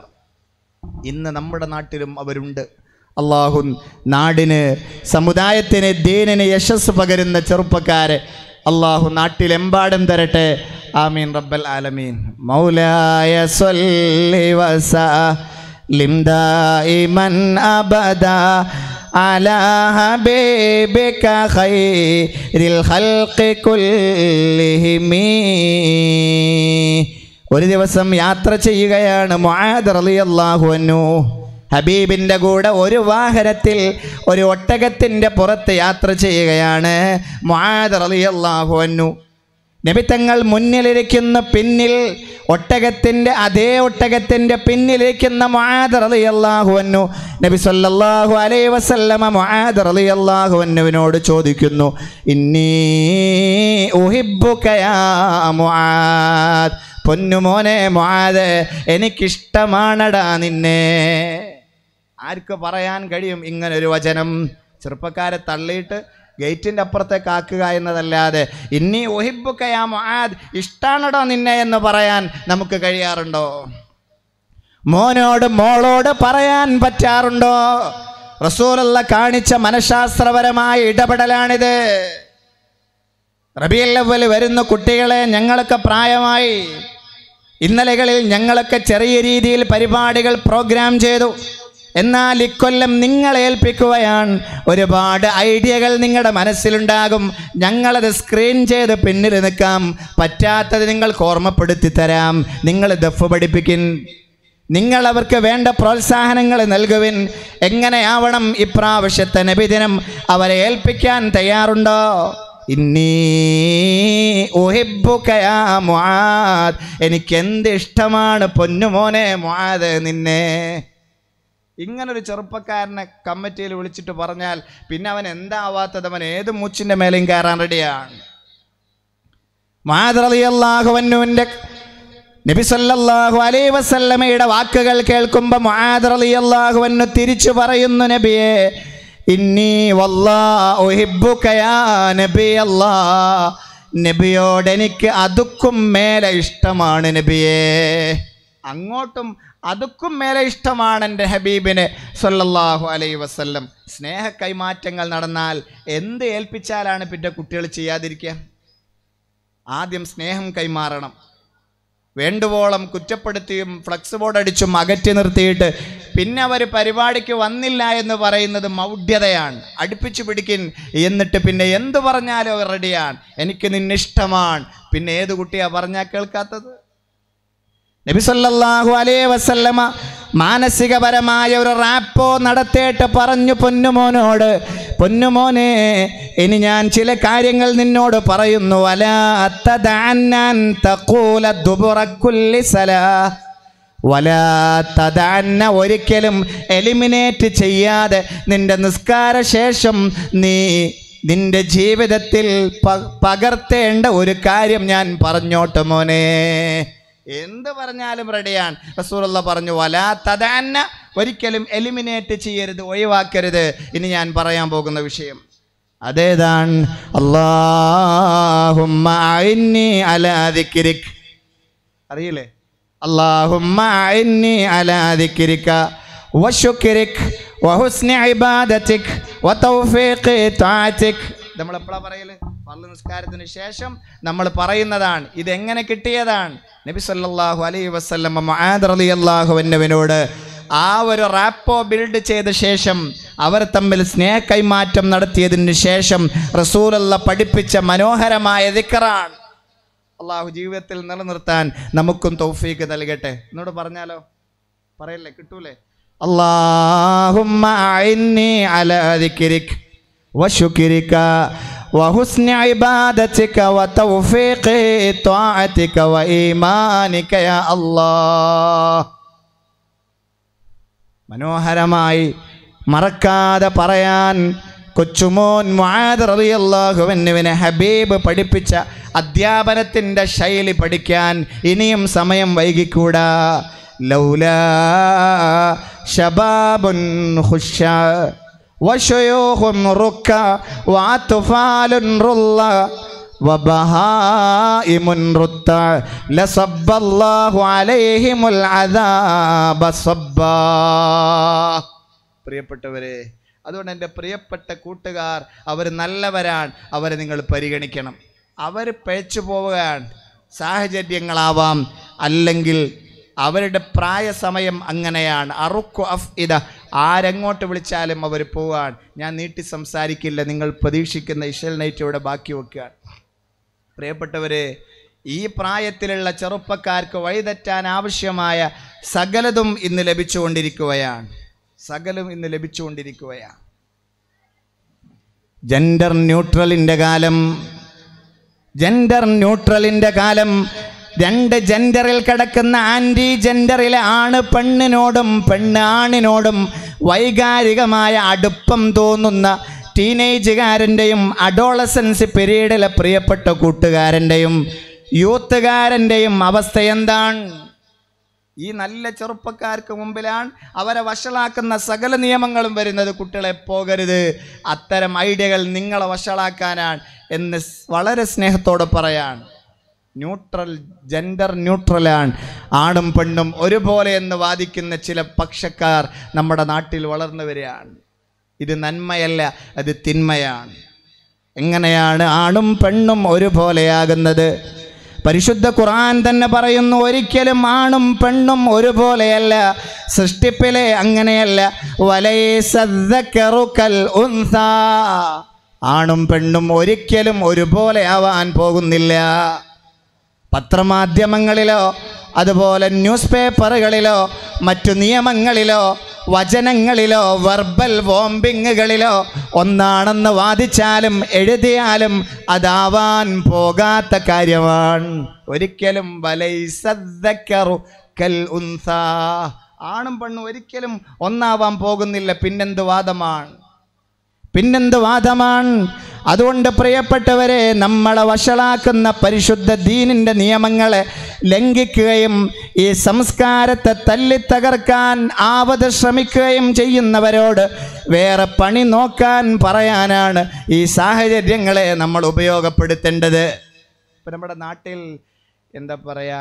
ഇന്ന് നമ്മുടെ നാട്ടിലും അവരുണ്ട് അള്ളാഹു നാടിന് സമുദായത്തിന് ദീനിന് യശസ് പകരുന്ന ചെറുപ്പക്കാരെ അള്ളാഹു നാട്ടിലെമ്പാടും തരട്ടെ ആമീൻ റബ്ബൽ ആലമീൻ മൗലായ സൊല്ലി വസ ലിംദായി മൻ അബദ على حبيبك خير الخلق كلهم ഒരു ദിവസം യാത്ര ചെയ്യുകയാണ് മുആദ് റളിയല്ലാഹു അൻഹു ഹബീബിൻ്റെ കൂടെ ഒരു വാഹനത്തിൽ ഒരു ഒട്ടകത്തിൻ്റെ പുറത്ത് യാത്ര ചെയ്യുകയാണ് മുആദ് റളിയല്ലാഹു അൻഹു നബിത്തങ്ങൾ മുന്നിലിരിക്കുന്ന പിന്നിൽ ഒട്ടകത്തിൻ്റെ അതേ ഒട്ടകത്തിൻ്റെ പിന്നിലിരിക്കുന്ന മുഹാദർലിയല്ലാഹുവന്നു നബി സല്ലല്ലാഹു അലൈ വസല്ലമ മുഹാദർലിയല്ലാഹുവന്നുവിനോട് ചോദിക്കുന്നു ഇന്നീ ഉഹിബുക്കയാ മുഹാദ് പൊന്നുമോനെ മുഹാദ് എനിക്കിഷ്ടമാണടാ നിന്നെ ആർക്ക് പറയാൻ കഴിയും ഇങ്ങനൊരു വചനം ചെറുപ്പക്കാരെ തള്ളിയിട്ട് ഗേറ്റിൻ്റെ അപ്പുറത്തെ കാക്കുക എന്നതല്ലാതെ ഇന്നി ഒഹിബുക്കയാ മൊഹാദ് ഇഷ്ടാണടോ നിന്നെ എന്ന് പറയാൻ നമുക്ക് കഴിയാറുണ്ടോ മോനോട് മോളോട് പറയാൻ പറ്റാറുണ്ടോ റസൂലുള്ള കാണിച്ച മനഃശാസ്ത്രപരമായ ഇടപെടലാണിത് റബിയല്ലവൽ വരുന്ന കുട്ടികളെ ഞങ്ങളൊക്കെ പ്രായമായി ഇന്നലകളിൽ ഞങ്ങളൊക്കെ ചെറിയ രീതിയിൽ പരിപാടികൾ പ്രോഗ്രാം ചെയ്തു എന്നാൽ ഇക്കൊല്ലം നിങ്ങളെ ഏൽപ്പിക്കുകയാണ് ഒരുപാട് ഐഡിയകൾ നിങ്ങളുടെ മനസ്സിലുണ്ടാകും ഞങ്ങളത് സ്ക്രീൻ ചെയ്ത് പിന്നിൽ നിൽക്കാം പറ്റാത്തത് നിങ്ങൾക്ക് ഓർമ്മപ്പെടുത്തി തരാം നിങ്ങൾ ദഫ് പഠിപ്പിക്കൻ നിങ്ങൾ അവർക്ക് വേണ്ട പ്രോത്സാഹനങ്ങൾ നൽകുവിൻ എങ്ങനെയാവണം ഇപ്രാവശ്യത്തെ നബിദിനം അവരെ ഏൽപ്പിക്കാൻ തയ്യാറുണ്ടോ എനിക്കെന്ത് ഇഷ്ടമാണ് പൊന്നുമോനെ മുആദ് നിന്നെ ഇങ്ങനൊരു ചെറുപ്പക്കാരനെ കമ്മിറ്റിയിൽ വിളിച്ചിട്ട് പറഞ്ഞാൽ പിന്നെ അവൻ എന്താവാത്തത് അവൻ ഏത് മൂച്ചിൻ്റെ മേലെയും കയറാൻ റെഡിയാണ് മാതൃലിയല്ലാഹുവന്നുവിൻ്റെ നബിസല്ലാഹു അലൈ വസല്ലമയുടെ വാക്കുകൾ കേൾക്കുമ്പോൾ മാതൃലിയല്ലാഹുവന്നു തിരിച്ചു പറയുന്നു നബിയെ ഇന്നി നബിയോട് എനിക്ക് അതുക്കും മേലെ ഇഷ്ടമാണ് നബിയേ അങ്ങോട്ടും അതുക്കും മേലെ ഇഷ്ടമാണ് എൻ്റെ ഹബീബിന് സൊല്ലാഹു അലൈ വസ്ല്ലം സ്നേഹ കൈമാറ്റങ്ങൾ നടന്നാൽ എന്ത് ഏൽപ്പിച്ചാലാണ് പിന്നെ കുട്ടികൾ ചെയ്യാതിരിക്കുക ആദ്യം സ്നേഹം കൈമാറണം വേണ്ടുവോളം കുറ്റപ്പെടുത്തിയും ഫ്ലക്സ് ബോർഡ് അടിച്ചും അകറ്റി നിർത്തിയിട്ട് പിന്നെ അവർ പരിപാടിക്ക് വന്നില്ല എന്ന് പറയുന്നത് മൗഢ്യതയാണ് അടുപ്പിച്ചു പിടിക്കിൻ എന്നിട്ട് പിന്നെ എന്ത് പറഞ്ഞാലും റെഡിയാണ് എനിക്ക് നിന്നിഷ്ടമാണ് പിന്നെ ഏത് കുട്ടിയാണ് പറഞ്ഞാൽ കേൾക്കാത്തത് നബിസല്ലാഹു അലേ വസല്ലമ മാനസികപരമായ ഒരു റാപ്പോ നടത്തേട്ട് പറഞ്ഞു പൊന്നുമോനോട് പൊന്നുമോനെ ഇനി ഞാൻ ചില കാര്യങ്ങൾ നിന്നോട് പറയുന്നു വലാത്തതാന്ന ഒരിക്കലും എലിമിനേറ്റ് ചെയ്യാതെ നിന്റെ നിസ്കാര ശേഷം നീ നിന്റെ ജീവിതത്തിൽ പകർത്തേണ്ട ഒരു കാര്യം ഞാൻ പറഞ്ഞോട്ടെ മോനെ എന്ത് പറഞ്ഞാലും റെഡിയാണ് റസൂറുള്ള പറഞ്ഞു വലാ തദാന്ന ഒരിക്കലും എലിമിനേറ്റ് ചെയ്യരുത് ഒഴിവാക്കരുത് ഇനി ഞാൻ പറയാൻ പോകുന്ന വിഷയം അതേതാണ് അറിയില്ലേ അള്ളാഹുമ്മ വഹുസ്നി വതൗഫീഖി നമ്മൾ എപ്പോഴാണ് പറയൽ പള്ളി നിസ്കാരത്തിന് ശേഷം നമ്മൾ പറയുന്നതാണ് ഇതെങ്ങനെ കിട്ടിയതാണ് നബി സല്ലാഹു അലൈ വസ്ലമ്മ ആ ഒരു റാപ്പോ ബിൽഡ് ചെയ്ത ശേഷം അവർ തമ്മിൽ സ്നേഹ കൈമാറ്റം നടത്തിയതിന് ശേഷം റസൂലല്ല പഠിപ്പിച്ച മനോഹരമായ ദിക്കറാണ് അള്ളാഹു ജീവിതത്തിൽ നിലനിർത്താൻ നമുക്കും തൗഫീക്ക് നൽകട്ടെ എന്നോട് പറഞ്ഞാലോ പറയല്ലേ കിട്ടൂലേ അള്ളാഹുമ്മ അല ദിക്കിരിക്ക് وشكرك وحسن عبادتك وتوفيق طاعتك وإيمانك يا الله മനോഹരമായി മറക്കാതെ പറയാൻ കൊച്ചുമോൻ മുആദ് റളിയല്ലാഹുവിനെ ഹബീബ് പഠിപ്പിച്ച അധ്യാപനത്തിൻ്റെ ശൈലി പഠിക്കാൻ ഇനിയും സമയം വൈകിക്കൂടാ ലൗല ഷബാബുൻ ഹുഷ وشيوخ ركا وأطفال رلا وبهائم رتع لصب الله عليهم العذاب പ്രിയപ്പെട്ടവരെ അതുകൊണ്ട് എൻ്റെ പ്രിയപ്പെട്ട കൂട്ടുകാർ അവർ നല്ലവരാണ് അവരെ നിങ്ങൾ പരിഗണിക്കണം അവർ പഴച്ചു പോവുകയാണ് സാഹചര്യങ്ങളാവാം അല്ലെങ്കിൽ അവരുടെ പ്രായസമയം അങ്ങനെയാണ് അറുക്കു അഫ് ഇത ആരെങ്ങോട്ട് വിളിച്ചാലും അവർ പോവാൻ ഞാൻ നീട്ടി സംസാരിക്കില്ല നിങ്ങൾ പ്രതീക്ഷിക്കുന്ന ഇഷൽ നൈറ്റ് ഇവിടെ ബാക്കി വെക്കുകയാണ് പ്രിയപ്പെട്ടവരെ ഈ പ്രായത്തിലുള്ള ചെറുപ്പക്കാർക്ക് വഴിതെറ്റാൻ ആവശ്യമായ സകലതും ഇന്ന് ലഭിച്ചുകൊണ്ടിരിക്കുകയാണ് സകലും ഇന്ന് ലഭിച്ചുകൊണ്ടിരിക്കുകയാണ് ജെൻഡർ ന്യൂട്രലിൻ്റെ കാലം ജെൻഡർ ന്യൂട്രലിൻ്റെ കാലം രണ്ട് ജെൻഡറിൽ കിടക്കുന്ന ആൻറ്റി ജെൻഡറിലെ ആണ് പെണ്ണിനോടും പെണ്ണ് ആണിനോടും വൈകാരികമായ അടുപ്പം തോന്നുന്ന ടീനേജുകാരൻ്റെയും അഡോളസൻസ് പീരീഡിലെ പ്രിയപ്പെട്ട കൂട്ടുകാരൻ്റെയും യൂത്തുകാരൻ്റെയും അവസ്ഥ എന്താണ് ഈ നല്ല ചെറുപ്പക്കാർക്ക് മുമ്പിലാണ് അവരെ വഷളാക്കുന്ന സകല നിയമങ്ങളും വരുന്നത് കുട്ടികളെ പോകരുത് അത്തരം ഐഡിയകൾ നിങ്ങളെ വഷളാക്കാനാണ് എന്ന് വളരെ സ്നേഹത്തോടെ പറയാണ് ന്യൂട്രൽ ജെൻഡർ ന്യൂട്രലാണ് ആണും പെണ്ണും ഒരുപോലെ എന്ന് വാദിക്കുന്ന ചില പക്ഷക്കാർ നമ്മുടെ നാട്ടിൽ വളർന്നവരെയാണ് ഇത് നന്മയല്ല അത് തിന്മയാണ് എങ്ങനെയാണ് ആണും പെണ്ണും ഒരുപോലെയാകുന്നത് പരിശുദ്ധ ഖുർആൻ തന്നെ പറയുന്നു ഒരിക്കലും ആണും പെണ്ണും ഒരുപോലെയല്ല സൃഷ്ടിപ്പിലെ അങ്ങനെയല്ല വലൈസക്കറുക്കൽ ആണും പെണ്ണും ഒരിക്കലും ഒരുപോലെ ആവാൻ പോകുന്നില്ല പത്രമാധ്യമങ്ങളിലോ അതുപോലെ ന്യൂസ് പേപ്പറുകളിലോ മറ്റു നിയമങ്ങളിലോ വചനങ്ങളിലോ വെർബൽ വോംബിങ്ങുകളിലോ ഒന്നാണെന്ന് വാദിച്ചാലും എഴുതിയാലും അതാവാൻ പോകാത്ത കാര്യമാണ് ഒരിക്കലും വലൈസദ്ദക്കറു കൽ ഉൻസാ ആണും പെണ്ണും ഒരിക്കലും ഒന്നാവാൻ പോകുന്നില്ല പിന്നെന്ത് വാദമാണ് പിന്നെന്ത് വാദമാണ് അതുകൊണ്ട് പ്രിയപ്പെട്ടവരെ നമ്മളെ വഷളാക്കുന്ന പരിശുദ്ധ ദീനിൻ്റെ നിയമങ്ങളെ ലംഘിക്കുകയും ഈ സംസ്കാരത്തെ തല്ലിത്തകർക്കാൻ ആവത് ശ്രമിക്കുകയും ചെയ്യുന്നവരോട് വേറെ പണി നോക്കാൻ പറയാനാണ് ഈ സാഹചര്യങ്ങളെ നമ്മൾ ഉപയോഗപ്പെടുത്തേണ്ടത് ഇപ്പം നമ്മുടെ നാട്ടിൽ എന്താ പറയുക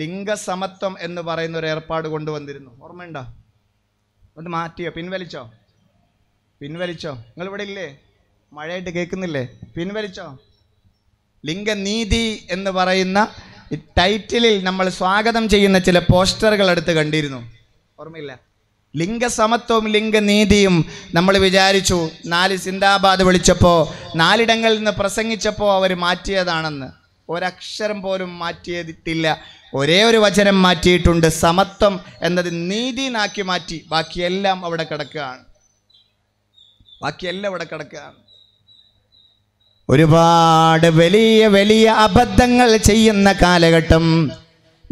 ലിംഗസമത്വം എന്ന് പറയുന്ന ഒരു ഏർപ്പാട് കൊണ്ടുവന്നിരുന്നു ഓർമ്മയുണ്ടോ അത് മാറ്റിയോ പിൻവലിച്ചോ പിൻവലിച്ചോ നിങ്ങൾ ഇവിടെ ഇല്ലേ മഴയായിട്ട് കേൾക്കുന്നില്ലേ പിൻവലിച്ചോ ലിംഗനീതി എന്ന് പറയുന്ന ടൈറ്റിലിൽ നമ്മൾ സ്വാഗതം ചെയ്യുന്ന ചില പോസ്റ്ററുകൾ അടുത്ത് കണ്ടിരുന്നു ഓർമ്മയില്ല ലിംഗസമത്വവും ലിംഗനീതിയും നമ്മൾ വിചാരിച്ചു നാല് സിന്ദാബാദ് വിളിച്ചപ്പോൾ നാലിടങ്ങളിൽ നിന്ന് പ്രസംഗിച്ചപ്പോൾ അവർ മാറ്റിയതാണെന്ന് ഒരക്ഷരം പോലും മാറ്റിയതിട്ടില്ല ഒരേ ഒരു വചനം മാറ്റിയിട്ടുണ്ട് സമത്വം എന്നത് നീതിനാക്കി മാറ്റി ബാക്കിയെല്ലാം അവിടെ കിടക്കുകയാണ് ബാക്കിയെല്ലാം അവിടെ കിടക്കുകയാണ് ഒരുപാട് വലിയ വലിയ അബദ്ധങ്ങൾ ചെയ്യുന്ന കാലഘട്ടം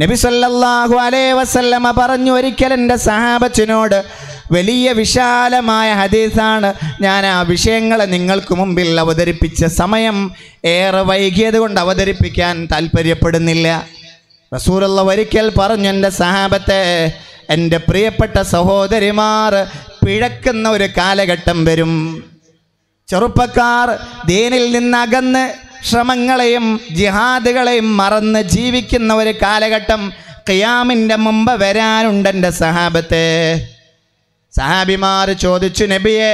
നബി സല്ലല്ലാഹു അലൈഹി വസല്ലമ പറഞ്ഞു ഒരിക്കൽ എൻ്റെ സഹാബത്തിനോട് വലിയ വിശാലമായ ഹദീസാണ് ഞാൻ ആ വിഷയങ്ങളെ നിങ്ങൾക്ക് മുമ്പിൽ അവതരിപ്പിച്ച സമയം ഏറെ വൈകിയത് കൊണ്ട് അവതരിപ്പിക്കാൻ താല്പര്യപ്പെടുന്നില്ല റസൂലുള്ള ഒരിക്കൽ പറഞ്ഞു എൻ്റെ സഹാബത്തെ എൻ്റെ പ്രിയപ്പെട്ട സഹോദരിമാർ പിഴക്കുന്ന ഒരു കാലഘട്ടം വരും ചെറുപ്പക്കാർ ദീനിൽ നിന്നകന്ന് ശ്രമങ്ങളെയും ജിഹാദുകളെയും മറന്ന് ജീവിക്കുന്ന ഒരു കാലഘട്ടം ഖിയാമിൻ്റെ മുമ്പ് വരാനുണ്ട് എൻ്റെ സഹാബത്തെ സഹാബിമാർ ചോദിച്ചു നബിയെ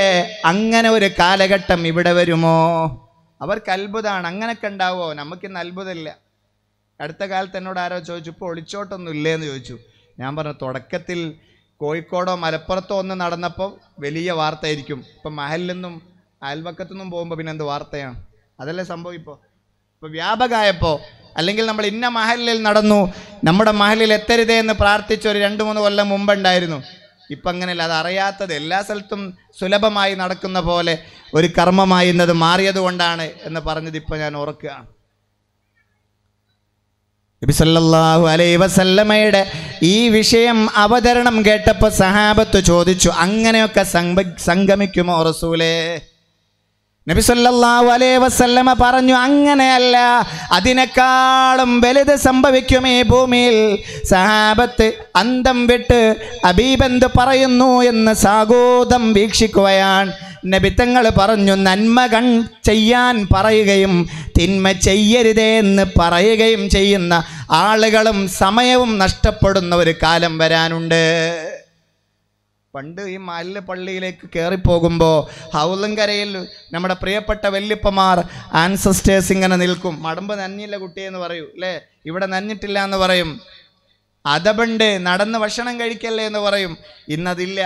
അങ്ങനെ ഒരു കാലഘട്ടം ഇവിടെ വരുമോ അവർക്ക് അത്ഭുതമാണ് അങ്ങനെയൊക്കെ ഉണ്ടാവുമോ നമുക്കിന്ന് അത്ഭുതമില്ല അടുത്ത കാലത്ത് എന്നോട് ആരോ ചോദിച്ചു ഇപ്പോൾ ഒളിച്ചോട്ടൊന്നും ഇല്ലേന്ന് ചോദിച്ചു ഞാൻ പറഞ്ഞു തുടക്കത്തിൽ കോഴിക്കോടോ മലപ്പുറത്തോ ഒന്ന് നടന്നപ്പോൾ വലിയ വാർത്തയായിരിക്കും ഇപ്പം മഹലിൽ നിന്നും അയൽവക്കത്തുനിന്നും പോകുമ്പോൾ പിന്നെ എന്ത് വാർത്തയാണ് അതല്ലേ സംഭവം ഇപ്പോൾ ഇപ്പോൾ വ്യാപകമായപ്പോൾ അല്ലെങ്കിൽ നമ്മൾ ഇന്ന മഹലിൽ നടന്നു നമ്മുടെ മഹലിൽ എത്തരുതേ എന്ന് പ്രാർത്ഥിച്ച ഒരു രണ്ട് മൂന്ന് കൊല്ലം മുമ്പുണ്ടായിരുന്നു ഇപ്പം അങ്ങനെയല്ല അത് അറിയാത്തത് എല്ലാ സ്ഥലത്തും സുലഭമായി നടക്കുന്ന പോലെ ഒരു കർമ്മമായി ഇന്നത് മാറിയത് കൊണ്ടാണ് എന്ന് പറഞ്ഞത് ഇപ്പം ഞാൻ ഓർക്കുകയാണ് നബിസല്ലാഹു അലൈ വസല്ലമ്മയുടെ ഈ വിഷയം അവതരണം കേട്ടപ്പോൾ സഹാബത്ത് ചോദിച്ചു അങ്ങനെയൊക്കെ സംഗമിക്കുമോ റസൂലേ നബിസല്ലാഹു വസല്ലമ പറഞ്ഞു അങ്ങനെയല്ല അതിനേക്കാളും വലുത് സംഭവിക്കും ഈ ഭൂമിയിൽ സഹാബത്ത് അന്തം വിട്ട് അബീബന്ത് പറയുന്നു എന്ന് സാഗോദം വീക്ഷിക്കുകയാണ് നബിത്തങ്ങൾ പറഞ്ഞു നന്മ കൺ ചെയ്യാൻ പറയുകയും തിന്മ ചെയ്യരുതേ എന്ന് പറയുകയും ചെയ്യുന്ന ആളുകളും സമയവും നഷ്ടപ്പെടുന്ന ഒരു കാലം വരാനുണ്ട് പണ്ട് ഈ മാലിന്യ പള്ളിയിലേക്ക് കയറിപ്പോകുമ്പോൾ ഹൗലങ്കരയിൽ നമ്മുടെ പ്രിയപ്പെട്ട വല്യപ്പമാർ ആൻസസ്റ്റേഴ്സ് ഇങ്ങനെ നിൽക്കും മടമ്പ് നഞ്ഞില്ല കുട്ടിയെന്ന് പറയൂ അല്ലേ ഇവിടെ നഞ്ഞിട്ടില്ല എന്ന് പറയും അതബണ്ട് നടന്ന് ഭക്ഷണം കഴിക്കല്ലേ എന്ന് പറയും ഇന്നതില്ല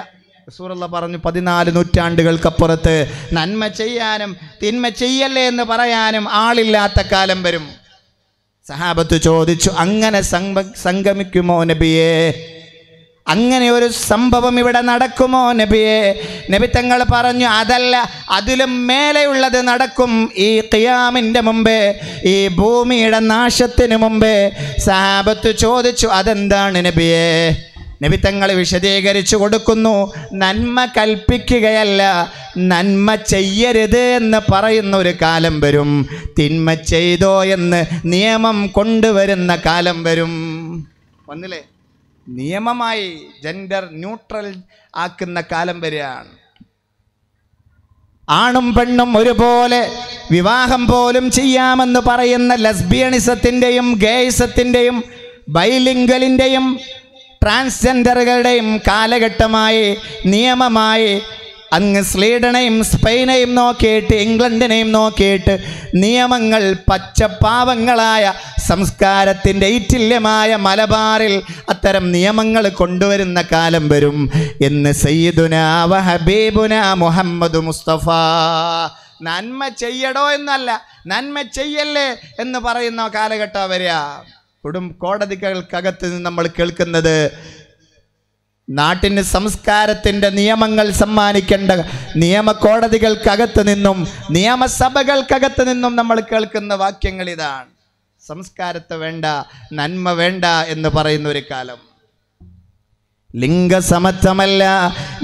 സൂറല്ല പറഞ്ഞു പതിനാല് നൂറ്റാണ്ടുകൾക്കപ്പുറത്ത് നന്മ ചെയ്യാനും തിന്മ ചെയ്യല്ലേ എന്ന് പറയാനും ആളില്ലാത്ത കാലം വരും സഹാബത്ത് ചോദിച്ചു അങ്ങനെ സംഗമിക്കുമോ നബിയേ അങ്ങനെ ഒരു സംഭവം ഇവിടെ നടക്കുമോ നബിയെ നബി തങ്ങൾ പറഞ്ഞു അതല്ല അതിലും മേലെയുള്ളത് നടക്കും ഈ ഖിയാമിൻ്റെ മുമ്പേ ഈ ഭൂമിയുടെ നാശത്തിന് മുമ്പേ സാബത്ത് ചോദിച്ചു അതെന്താണ് നബിയെ നബി തങ്ങൾ വിശദീകരിച്ചു കൊടുക്കുന്നു നന്മ കൽപ്പിക്കുകയല്ല നന്മ ചെയ്യരുത് എന്ന് പറയുന്ന ഒരു കാലം വരും തിന്മ ചെയ്തോ എന്ന് നിയമം കൊണ്ടുവരുന്ന കാലം വരും വന്നില്ലേ നിയമമായി ജെൻഡർ ന്യൂട്രൽ ആക്കുന്ന കാലം വരികയാണ് ആണും പെണ്ണും ഒരുപോലെ വിവാഹം പോലും ചെയ്യാമെന്ന് പറയുന്ന ലസ്ബിയണിസത്തിൻ്റെയും ഗേയിസത്തിൻ്റെയും ബൈലിംഗലിൻ്റെയും ട്രാൻസ്ജെൻഡറുകളുടെയും കാലഘട്ടമായി നിയമമായി അങ്ങ് സ്വീഡനെയും സ്പെയിനെയും നോക്കിയിട്ട് ഇംഗ്ലണ്ടിനെയും നോക്കിയിട്ട് നിയമങ്ങൾ പച്ചപ്പാവങ്ങളായ സംസ്കാരത്തിൻ്റെ ഐറ്റില്യമായ മലബാറിൽ അത്തരം നിയമങ്ങൾ കൊണ്ടുവരുന്ന കാലം വരും എന്ന് സയ്യിദുന വഹബീബുന മുഹമ്മദ് മുസ്തഫ നന്മ ചെയ്യടോ എന്നല്ല നന്മ ചെയ്യല്ലേ എന്ന് പറയുന്ന കാലഘട്ടം വരിക കുടും കോടതികൾക്കകത്ത് നിന്ന് നമ്മൾ കേൾക്കുന്നത് നാട്ടിന് സംസ്കാരത്തിൻ്റെ നിയമങ്ങൾ സമ്മാനിക്കേണ്ട കോടതികൾക്കകത്ത് നിന്നും നിയമസഭകൾക്കകത്ത് നിന്നും നമ്മൾ കേൾക്കുന്ന വാക്യങ്ങൾ ഇതാണ് സംസ്കാരത്തെ വേണ്ട നന്മ വേണ്ട എന്ന് പറയുന്ന ഒരു കാലം ലിംഗസമത്വമല്ല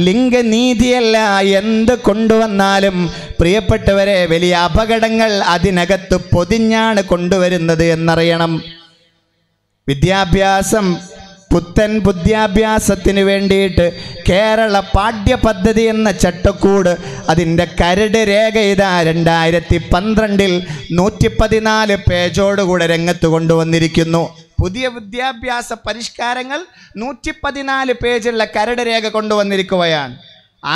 ലിംഗനീതിയല്ല എന്ത് കൊണ്ടുവന്നാലും പ്രിയപ്പെട്ടവരെ വലിയ അപകടങ്ങൾ അതിനകത്ത് പൊതിഞ്ഞാണ് കൊണ്ടുവരുന്നത് എന്നറിയണം വിദ്യാഭ്യാസം പുത്തൻ ബുദ്ധ്യാഭ്യാസത്തിന് വേണ്ടിയിട്ട് കേരള പാഠ്യപദ്ധതി എന്ന ചട്ടക്കൂട് അതിൻ്റെ കരട് രേഖ ഇതാ രണ്ടായിരത്തി പന്ത്രണ്ടിൽ നൂറ്റി പതിനാല് പേജോടുകൂടെ രംഗത്ത് കൊണ്ടുവന്നിരിക്കുന്നു പുതിയ വിദ്യാഭ്യാസ പരിഷ്കാരങ്ങൾ നൂറ്റി പതിനാല് പേജുള്ള കരട് രേഖ കൊണ്ടുവന്നിരിക്കുകയാണ്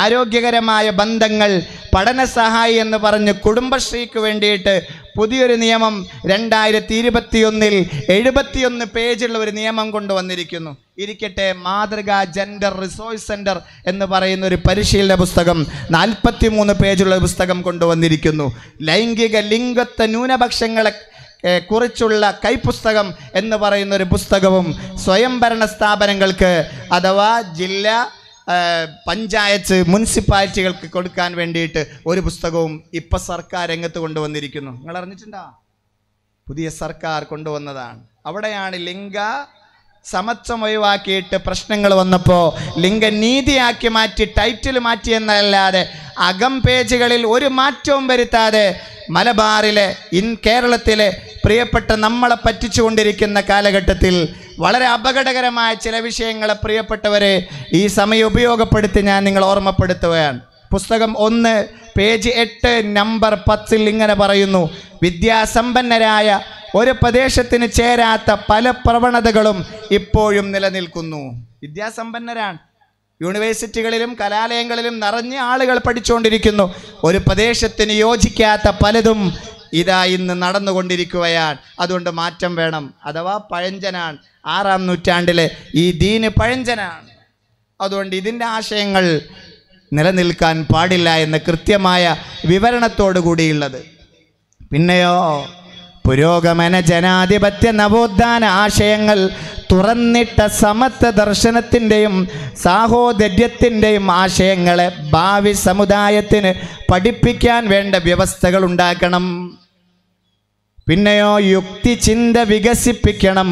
ആരോഗ്യകരമായ ബന്ധങ്ങൾ പഠനസഹായി എന്ന് പറഞ്ഞ് കുടുംബശ്രീക്ക് വേണ്ടിയിട്ട് പുതിയൊരു നിയമം രണ്ടായിരത്തി ഇരുപത്തിയൊന്നിൽ എഴുപത്തിയൊന്ന് പേജുള്ള ഒരു നിയമം കൊണ്ടുവന്നിരിക്കുന്നു ഇരിക്കട്ടെ മാതൃകാ ജെൻഡർ റിസോഴ്സ് സെൻറ്റർ എന്ന് പറയുന്ന ഒരു പരിശീലന പുസ്തകം നാൽപ്പത്തി മൂന്ന് പേജുള്ള പുസ്തകം കൊണ്ടുവന്നിരിക്കുന്നു ലൈംഗിക ലിംഗത്വ ന്യൂനപക്ഷങ്ങളെ കുറിച്ചുള്ള കൈപ്പുസ്തകം എന്ന് പറയുന്ന ഒരു പുസ്തകവും സ്വയംഭരണ സ്ഥാപനങ്ങൾക്ക് അഥവാ ജില്ലാ പഞ്ചായത്ത് മുനിസിപ്പാലിറ്റികൾക്ക് കൊടുക്കാൻ വേണ്ടിയിട്ട് ഒരു പുസ്തകവും ഇപ്പം സർക്കാർ രംഗത്ത് കൊണ്ടുവന്നിരിക്കുന്നു നിങ്ങൾ അറിഞ്ഞിട്ടുണ്ടോ പുതിയ സർക്കാർ കൊണ്ടുവന്നതാണ് അവിടെയാണ് ലിംഗ സമത്വം ഒഴിവാക്കിയിട്ട് പ്രശ്നങ്ങൾ വന്നപ്പോൾ ലിംഗനീതിയാക്കി മാറ്റി ടൈറ്റിൽ മാറ്റി എന്നല്ലാതെ അകം പേജുകളിൽ ഒരു മാറ്റവും വരുത്താതെ മലബാറിലെ ഇൻ കേരളത്തിലെ പ്രിയപ്പെട്ട നമ്മളെ പറ്റിച്ചുകൊണ്ടിരിക്കുന്ന കാലഘട്ടത്തിൽ വളരെ അപകടകരമായ ചില വിഷയങ്ങളെ പ്രിയപ്പെട്ടവരെ ഈ സമയം ഉപയോഗപ്പെടുത്തി ഞാൻ നിങ്ങൾ ഓർമ്മപ്പെടുത്തുകയാണ് പുസ്തകം ഒന്ന് പേജ് എട്ട് നമ്പർ പത്തിൽ ഇങ്ങനെ പറയുന്നു വിദ്യാസമ്പന്നരായ ഒരു പ്രദേശത്തിന് ചേരാത്ത പല പ്രവണതകളും ഇപ്പോഴും നിലനിൽക്കുന്നു വിദ്യാസമ്പന്നരാണ് യൂണിവേഴ്സിറ്റികളിലും കലാലയങ്ങളിലും നിറഞ്ഞ ആളുകൾ പഠിച്ചുകൊണ്ടിരിക്കുന്നു ഒരു പ്രദേശത്തിന് യോജിക്കാത്ത പലതും ഇതാ ഇന്ന് നടന്നുകൊണ്ടിരിക്കുകയാണ് അതുകൊണ്ട് മാറ്റം വേണം അഥവാ പഴഞ്ചനാണ് ആറാം നൂറ്റാണ്ടിലെ ഈ ദീന് പഴഞ്ചനാണ് അതുകൊണ്ട് ഇതിൻ്റെ ആശയങ്ങൾ നിലനിൽക്കാൻ പാടില്ല എന്ന കൃത്യമായ വിവരണത്തോടു കൂടിയുള്ളത് പിന്നെയോ പുരോഗമന ജനാധിപത്യ നവോത്ഥാന ആശയങ്ങൾ തുറന്നിട്ട സമത്വ ദർശനത്തിൻ്റെയും സാഹോദര്യത്തിൻ്റെയും ആശയങ്ങളെ ഭാവി സമുദായത്തിന് പഠിപ്പിക്കാൻ വേണ്ട വ്യവസ്ഥകൾ ഉണ്ടാക്കണം പിന്നെയോ യുക്തിചിന്ത വികസിപ്പിക്കണം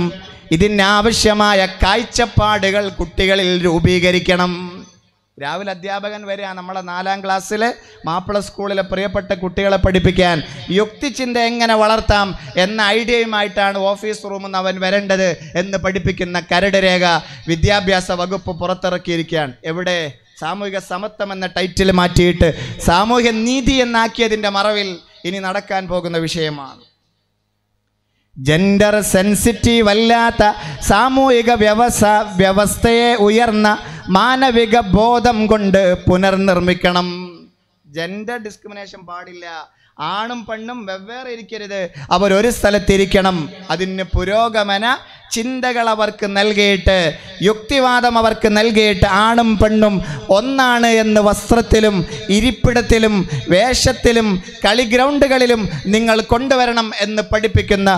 ഇതിനാവശ്യമായ കാഴ്ചപ്പാടുകൾ കുട്ടികളിൽ രൂപീകരിക്കണം രാവിലെ അധ്യാപകൻ വരിക നമ്മളെ നാലാം ക്ലാസ്സിലെ മാപ്പിള സ്കൂളിലെ പ്രിയപ്പെട്ട കുട്ടികളെ പഠിപ്പിക്കാൻ യുക്തിചിന്ത എങ്ങനെ വളർത്താം എന്ന ഐഡിയയുമായിട്ടാണ് ഓഫീസ് റൂമിൽ നിന്ന് അവൻ വരേണ്ടത് എന്ന് പഠിപ്പിക്കുന്ന കരട് രേഖ വിദ്യാഭ്യാസ വകുപ്പ് പുറത്തിറക്കിയിരിക്കുകയാണ് എവിടെ സാമൂഹിക സമത്വം എന്ന ടൈറ്റിൽ മാറ്റിയിട്ട് സാമൂഹ്യ നീതി എന്നാക്കിയതിൻ്റെ മറവിൽ ഇനി നടക്കാൻ പോകുന്ന വിഷയമാണ് ജെൻഡർ സെൻസിറ്റീവ് അല്ലാത്ത സാമൂഹിക വ്യവസ്ഥ വ്യവസ്ഥയെ ഉയർന്ന മാനവിക ബോധം കൊണ്ട് പുനർനിർമ്മിക്കണം ജെൻഡർ ഡിസ്ക്രിമിനേഷൻ പാടില്ല ആണും പെണ്ണും വെവ്വേറെ ഇരിക്കരുത് അവരൊരു സ്ഥലത്തിരിക്കണം അതിന് പുരോഗമന ചിന്തകൾ അവർക്ക് നൽകിയിട്ട് യുക്തിവാദം അവർക്ക് നൽകിയിട്ട് ആണും പെണ്ണും ഒന്നാണ് എന്ന് വസ്ത്രത്തിലും ഇരിപ്പിടത്തിലും വേഷത്തിലും കളി ഗ്രൗണ്ടുകളിലും നിങ്ങൾ കൊണ്ടുവരണം എന്ന് പഠിപ്പിക്കുന്ന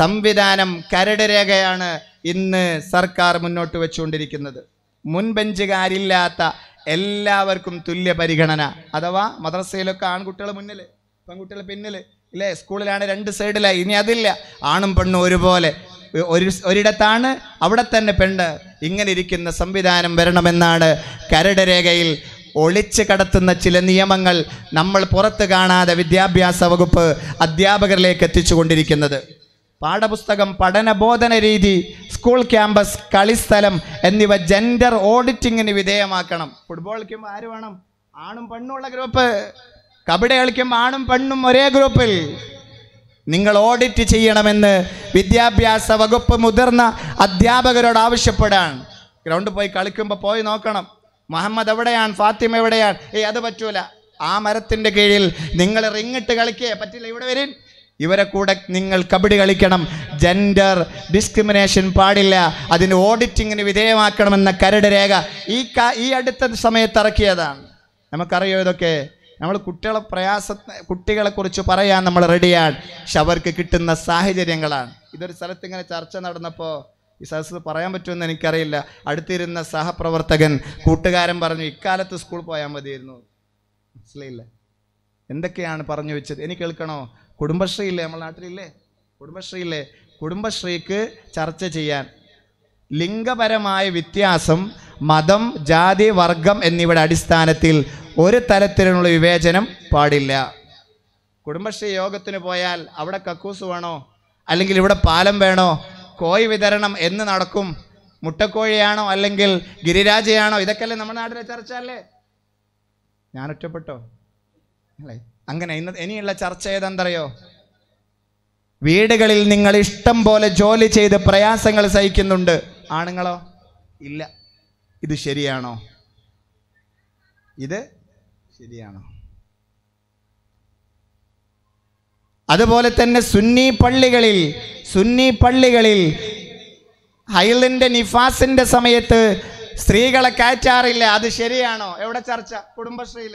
സംവിധാനം കരട് രേഖയാണ് ഇന്ന് സർക്കാർ മുന്നോട്ട് വെച്ചുകൊണ്ടിരിക്കുന്നത് മുൻപെഞ്ചുകാരില്ലാത്ത എല്ലാവർക്കും തുല്യ പരിഗണന അഥവാ മദ്രസയിലൊക്കെ ആൺകുട്ടികൾ മുന്നിലേ പെൺകുട്ടികളെ പിന്നിൽ ഇല്ലേ സ്കൂളിലാണ് രണ്ട് സൈഡിലായി ഇനി അതില്ല ആണും പെണ്ണും ഒരുപോലെ ഒരു ഒരിടത്താണ് അവിടെ തന്നെ പെണ്ണ് ഇങ്ങനെ ഇരിക്കുന്ന സംവിധാനം വരണമെന്നാണ് കരട് രേഖയിൽ ഒളിച്ച് കടത്തുന്ന ചില നിയമങ്ങൾ നമ്മൾ പുറത്ത് കാണാതെ വിദ്യാഭ്യാസ വകുപ്പ് അധ്യാപകരിലേക്ക് കൊണ്ടിരിക്കുന്നത് പാഠപുസ്തകം പഠനബോധന രീതി സ്കൂൾ ക്യാമ്പസ് കളിസ്ഥലം എന്നിവ ജെൻഡർ ഓഡിറ്റിങ്ങിന് വിധേയമാക്കണം ഫുട്ബോൾ കളിക്കുമ്പോൾ ആര് വേണം ആണും പെണ്ണുമുള്ള ഗ്രൂപ്പ് കബഡി കളിക്കും ആണും പെണ്ണും ഒരേ ഗ്രൂപ്പിൽ നിങ്ങൾ ഓഡിറ്റ് ചെയ്യണമെന്ന് വിദ്യാഭ്യാസ വകുപ്പ് മുതിർന്ന അധ്യാപകരോട് ആവശ്യപ്പെടാൻ ഗ്രൗണ്ടിൽ പോയി കളിക്കുമ്പോൾ പോയി നോക്കണം മുഹമ്മദ് എവിടെയാണ് ഫാത്തിമ എവിടെയാണ് ഏയ് അത് പറ്റൂല ആ മരത്തിൻ്റെ കീഴിൽ നിങ്ങൾ റിങ്ങിട്ട് കളിക്കേ പറ്റില്ല ഇവിടെ വരിൻ ഇവരെ കൂടെ നിങ്ങൾ കബഡി കളിക്കണം ജെൻഡർ ഡിസ്ക്രിമിനേഷൻ പാടില്ല അതിന് ഓഡിറ്റിങ്ങിന് വിധേയമാക്കണമെന്ന കരട് രേഖ ഈ ഈ അടുത്ത സമയത്ത് ഇറക്കിയതാണ് നമുക്കറിയോ ഇതൊക്കെ നമ്മൾ കുട്ടികളെ പ്രയാസ കുട്ടികളെക്കുറിച്ച് പറയാൻ നമ്മൾ റെഡിയാണ് പക്ഷെ അവർക്ക് കിട്ടുന്ന സാഹചര്യങ്ങളാണ് ഇതൊരു സ്ഥലത്ത് ഇങ്ങനെ ചർച്ച നടന്നപ്പോൾ ഈ സദസ്സ് പറയാൻ പറ്റുമെന്ന് എനിക്കറിയില്ല അടുത്തിരുന്ന സഹപ്രവർത്തകൻ കൂട്ടുകാരൻ പറഞ്ഞു ഇക്കാലത്ത് സ്കൂൾ പോയാൽ മതിയായിരുന്നു മനസ്സിലായില്ല എന്തൊക്കെയാണ് പറഞ്ഞു വെച്ചത് എനിക്ക് കേൾക്കണോ കുടുംബശ്രീ ഇല്ലേ നമ്മളെ നാട്ടിലില്ലേ കുടുംബശ്രീ ഇല്ലേ കുടുംബശ്രീക്ക് ചർച്ച ചെയ്യാൻ ലിംഗപരമായ വ്യത്യാസം മതം ജാതി വർഗം എന്നിവയുടെ അടിസ്ഥാനത്തിൽ ഒരു തരത്തിലുള്ള വിവേചനം പാടില്ല കുടുംബശ്രീ യോഗത്തിന് പോയാൽ അവിടെ കക്കൂസ് വേണോ അല്ലെങ്കിൽ ഇവിടെ പാലം വേണോ കോഴി വിതരണം എന്ന് നടക്കും മുട്ടക്കോഴിയാണോ അല്ലെങ്കിൽ ഗിരിരാജയാണോ ഇതൊക്കെയല്ലേ നമ്മുടെ നാട്ടിലെ ചർച്ച അല്ലേ ഞാൻ ഒറ്റപ്പെട്ടോ അല്ലേ അങ്ങനെ ഇന്ന് ഇനിയുള്ള ചർച്ച ഏതെന്തറിയോ വീടുകളിൽ നിങ്ങൾ ഇഷ്ടം പോലെ ജോലി ചെയ്ത് പ്രയാസങ്ങൾ സഹിക്കുന്നുണ്ട് ആണുങ്ങളോ ഇല്ല ഇത് ശരിയാണോ ഇത് ശരിയാണ് അതുപോലെ തന്നെ സുന്നി പള്ളികളിൽ സുന്നി പള്ളികളിൽ ഹൈലിൻ്റെ നിഫാസിൻ്റെ സമയത്ത് സ്ത്രീകളെ കയറ്റാറില്ല അത് ശരിയാണോ എവിടെ ചർച്ച കുടുംബശ്രീയിൽ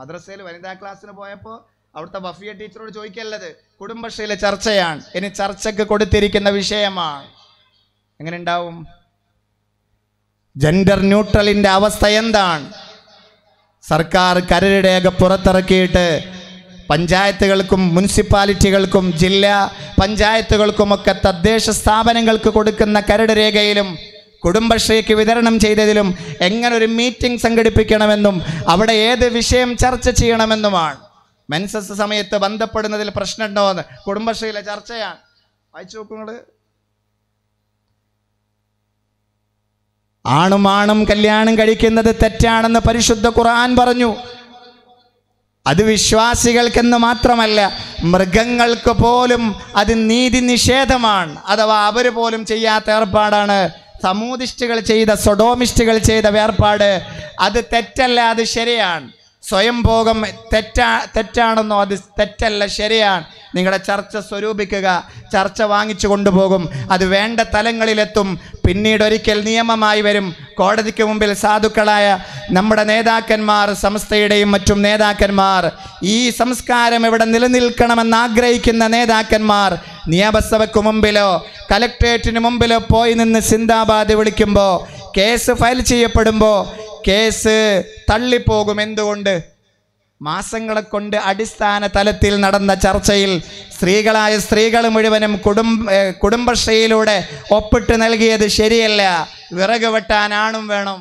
മദ്രസയിൽ വനിതാ ക്ലാസ്സിന് പോയപ്പോൾ അവിടുത്തെ ബഫിയ ടീച്ചറോട് ചോദിക്കല്ലത് കുടുംബശ്രീയിലെ ചർച്ചയാണ് ഇനി ചർച്ചയ്ക്ക് കൊടുത്തിരിക്കുന്ന വിഷയമാണ് എങ്ങനെ ഉണ്ടാവും ജെൻഡർ ന്യൂട്രലിൻ്റെ അവസ്ഥ എന്താണ് സർക്കാർ കരട് പുറത്തിറക്കിയിട്ട് പഞ്ചായത്തുകൾക്കും മുനിസിപ്പാലിറ്റികൾക്കും ജില്ലാ പഞ്ചായത്തുകൾക്കുമൊക്കെ തദ്ദേശ സ്ഥാപനങ്ങൾക്ക് കൊടുക്കുന്ന കരട് രേഖയിലും കുടുംബശ്രീക്ക് വിതരണം ചെയ്തതിലും എങ്ങനെ ഒരു മീറ്റിംഗ് സംഘടിപ്പിക്കണമെന്നും അവിടെ ഏത് വിഷയം ചർച്ച ചെയ്യണമെന്നുമാണ് മെൻസസ് സമയത്ത് ബന്ധപ്പെടുന്നതിൽ പ്രശ്നമുണ്ടോ എന്ന് കുടുംബശ്രീയിലെ ചർച്ചയാണ് വായിച്ചു നോക്കുന്നത് ആണും ആണും കല്യാണം കഴിക്കുന്നത് തെറ്റാണെന്ന് പരിശുദ്ധ ഖുർആൻ പറഞ്ഞു അത് വിശ്വാസികൾക്കെന്ന് മാത്രമല്ല മൃഗങ്ങൾക്ക് പോലും അത് നീതി നിഷേധമാണ് അഥവാ അവർ പോലും ചെയ്യാത്ത ഏർപ്പാടാണ് സമൂതിഷ്ടുകൾ ചെയ്ത സൊഡോമിസ്റ്റുകൾ ചെയ്ത വേർപാട് അത് തെറ്റല്ല അത് ശരിയാണ് സ്വയംഭോഗം തെറ്റാ തെറ്റാണെന്നോ അത് തെറ്റല്ല ശരിയാണ് നിങ്ങളുടെ ചർച്ച സ്വരൂപിക്കുക ചർച്ച വാങ്ങിച്ചു കൊണ്ടുപോകും അത് വേണ്ട തലങ്ങളിലെത്തും പിന്നീട് ഒരിക്കൽ നിയമമായി വരും കോടതിക്ക് മുമ്പിൽ സാധുക്കളായ നമ്മുടെ നേതാക്കന്മാർ സംസ്ഥയുടെയും മറ്റും നേതാക്കന്മാർ ഈ സംസ്കാരം ഇവിടെ നിലനിൽക്കണമെന്ന് ആഗ്രഹിക്കുന്ന നേതാക്കന്മാർ നിയമസഭയ്ക്ക് മുമ്പിലോ കലക്ട്രേറ്റിന് മുമ്പിലോ പോയി നിന്ന് സിന്ദാബാദ് വിളിക്കുമ്പോൾ കേസ് ഫയൽ ചെയ്യപ്പെടുമ്പോൾ കേസ് തള്ളിപ്പോകും എന്തുകൊണ്ട് മാസങ്ങളെ കൊണ്ട് അടിസ്ഥാന തലത്തിൽ നടന്ന ചർച്ചയിൽ സ്ത്രീകളായ സ്ത്രീകൾ മുഴുവനും കുടുംബ കുടുംബശ്രീയിലൂടെ ഒപ്പിട്ട് നൽകിയത് ശരിയല്ല വിറക് വെട്ടാനാണും വേണം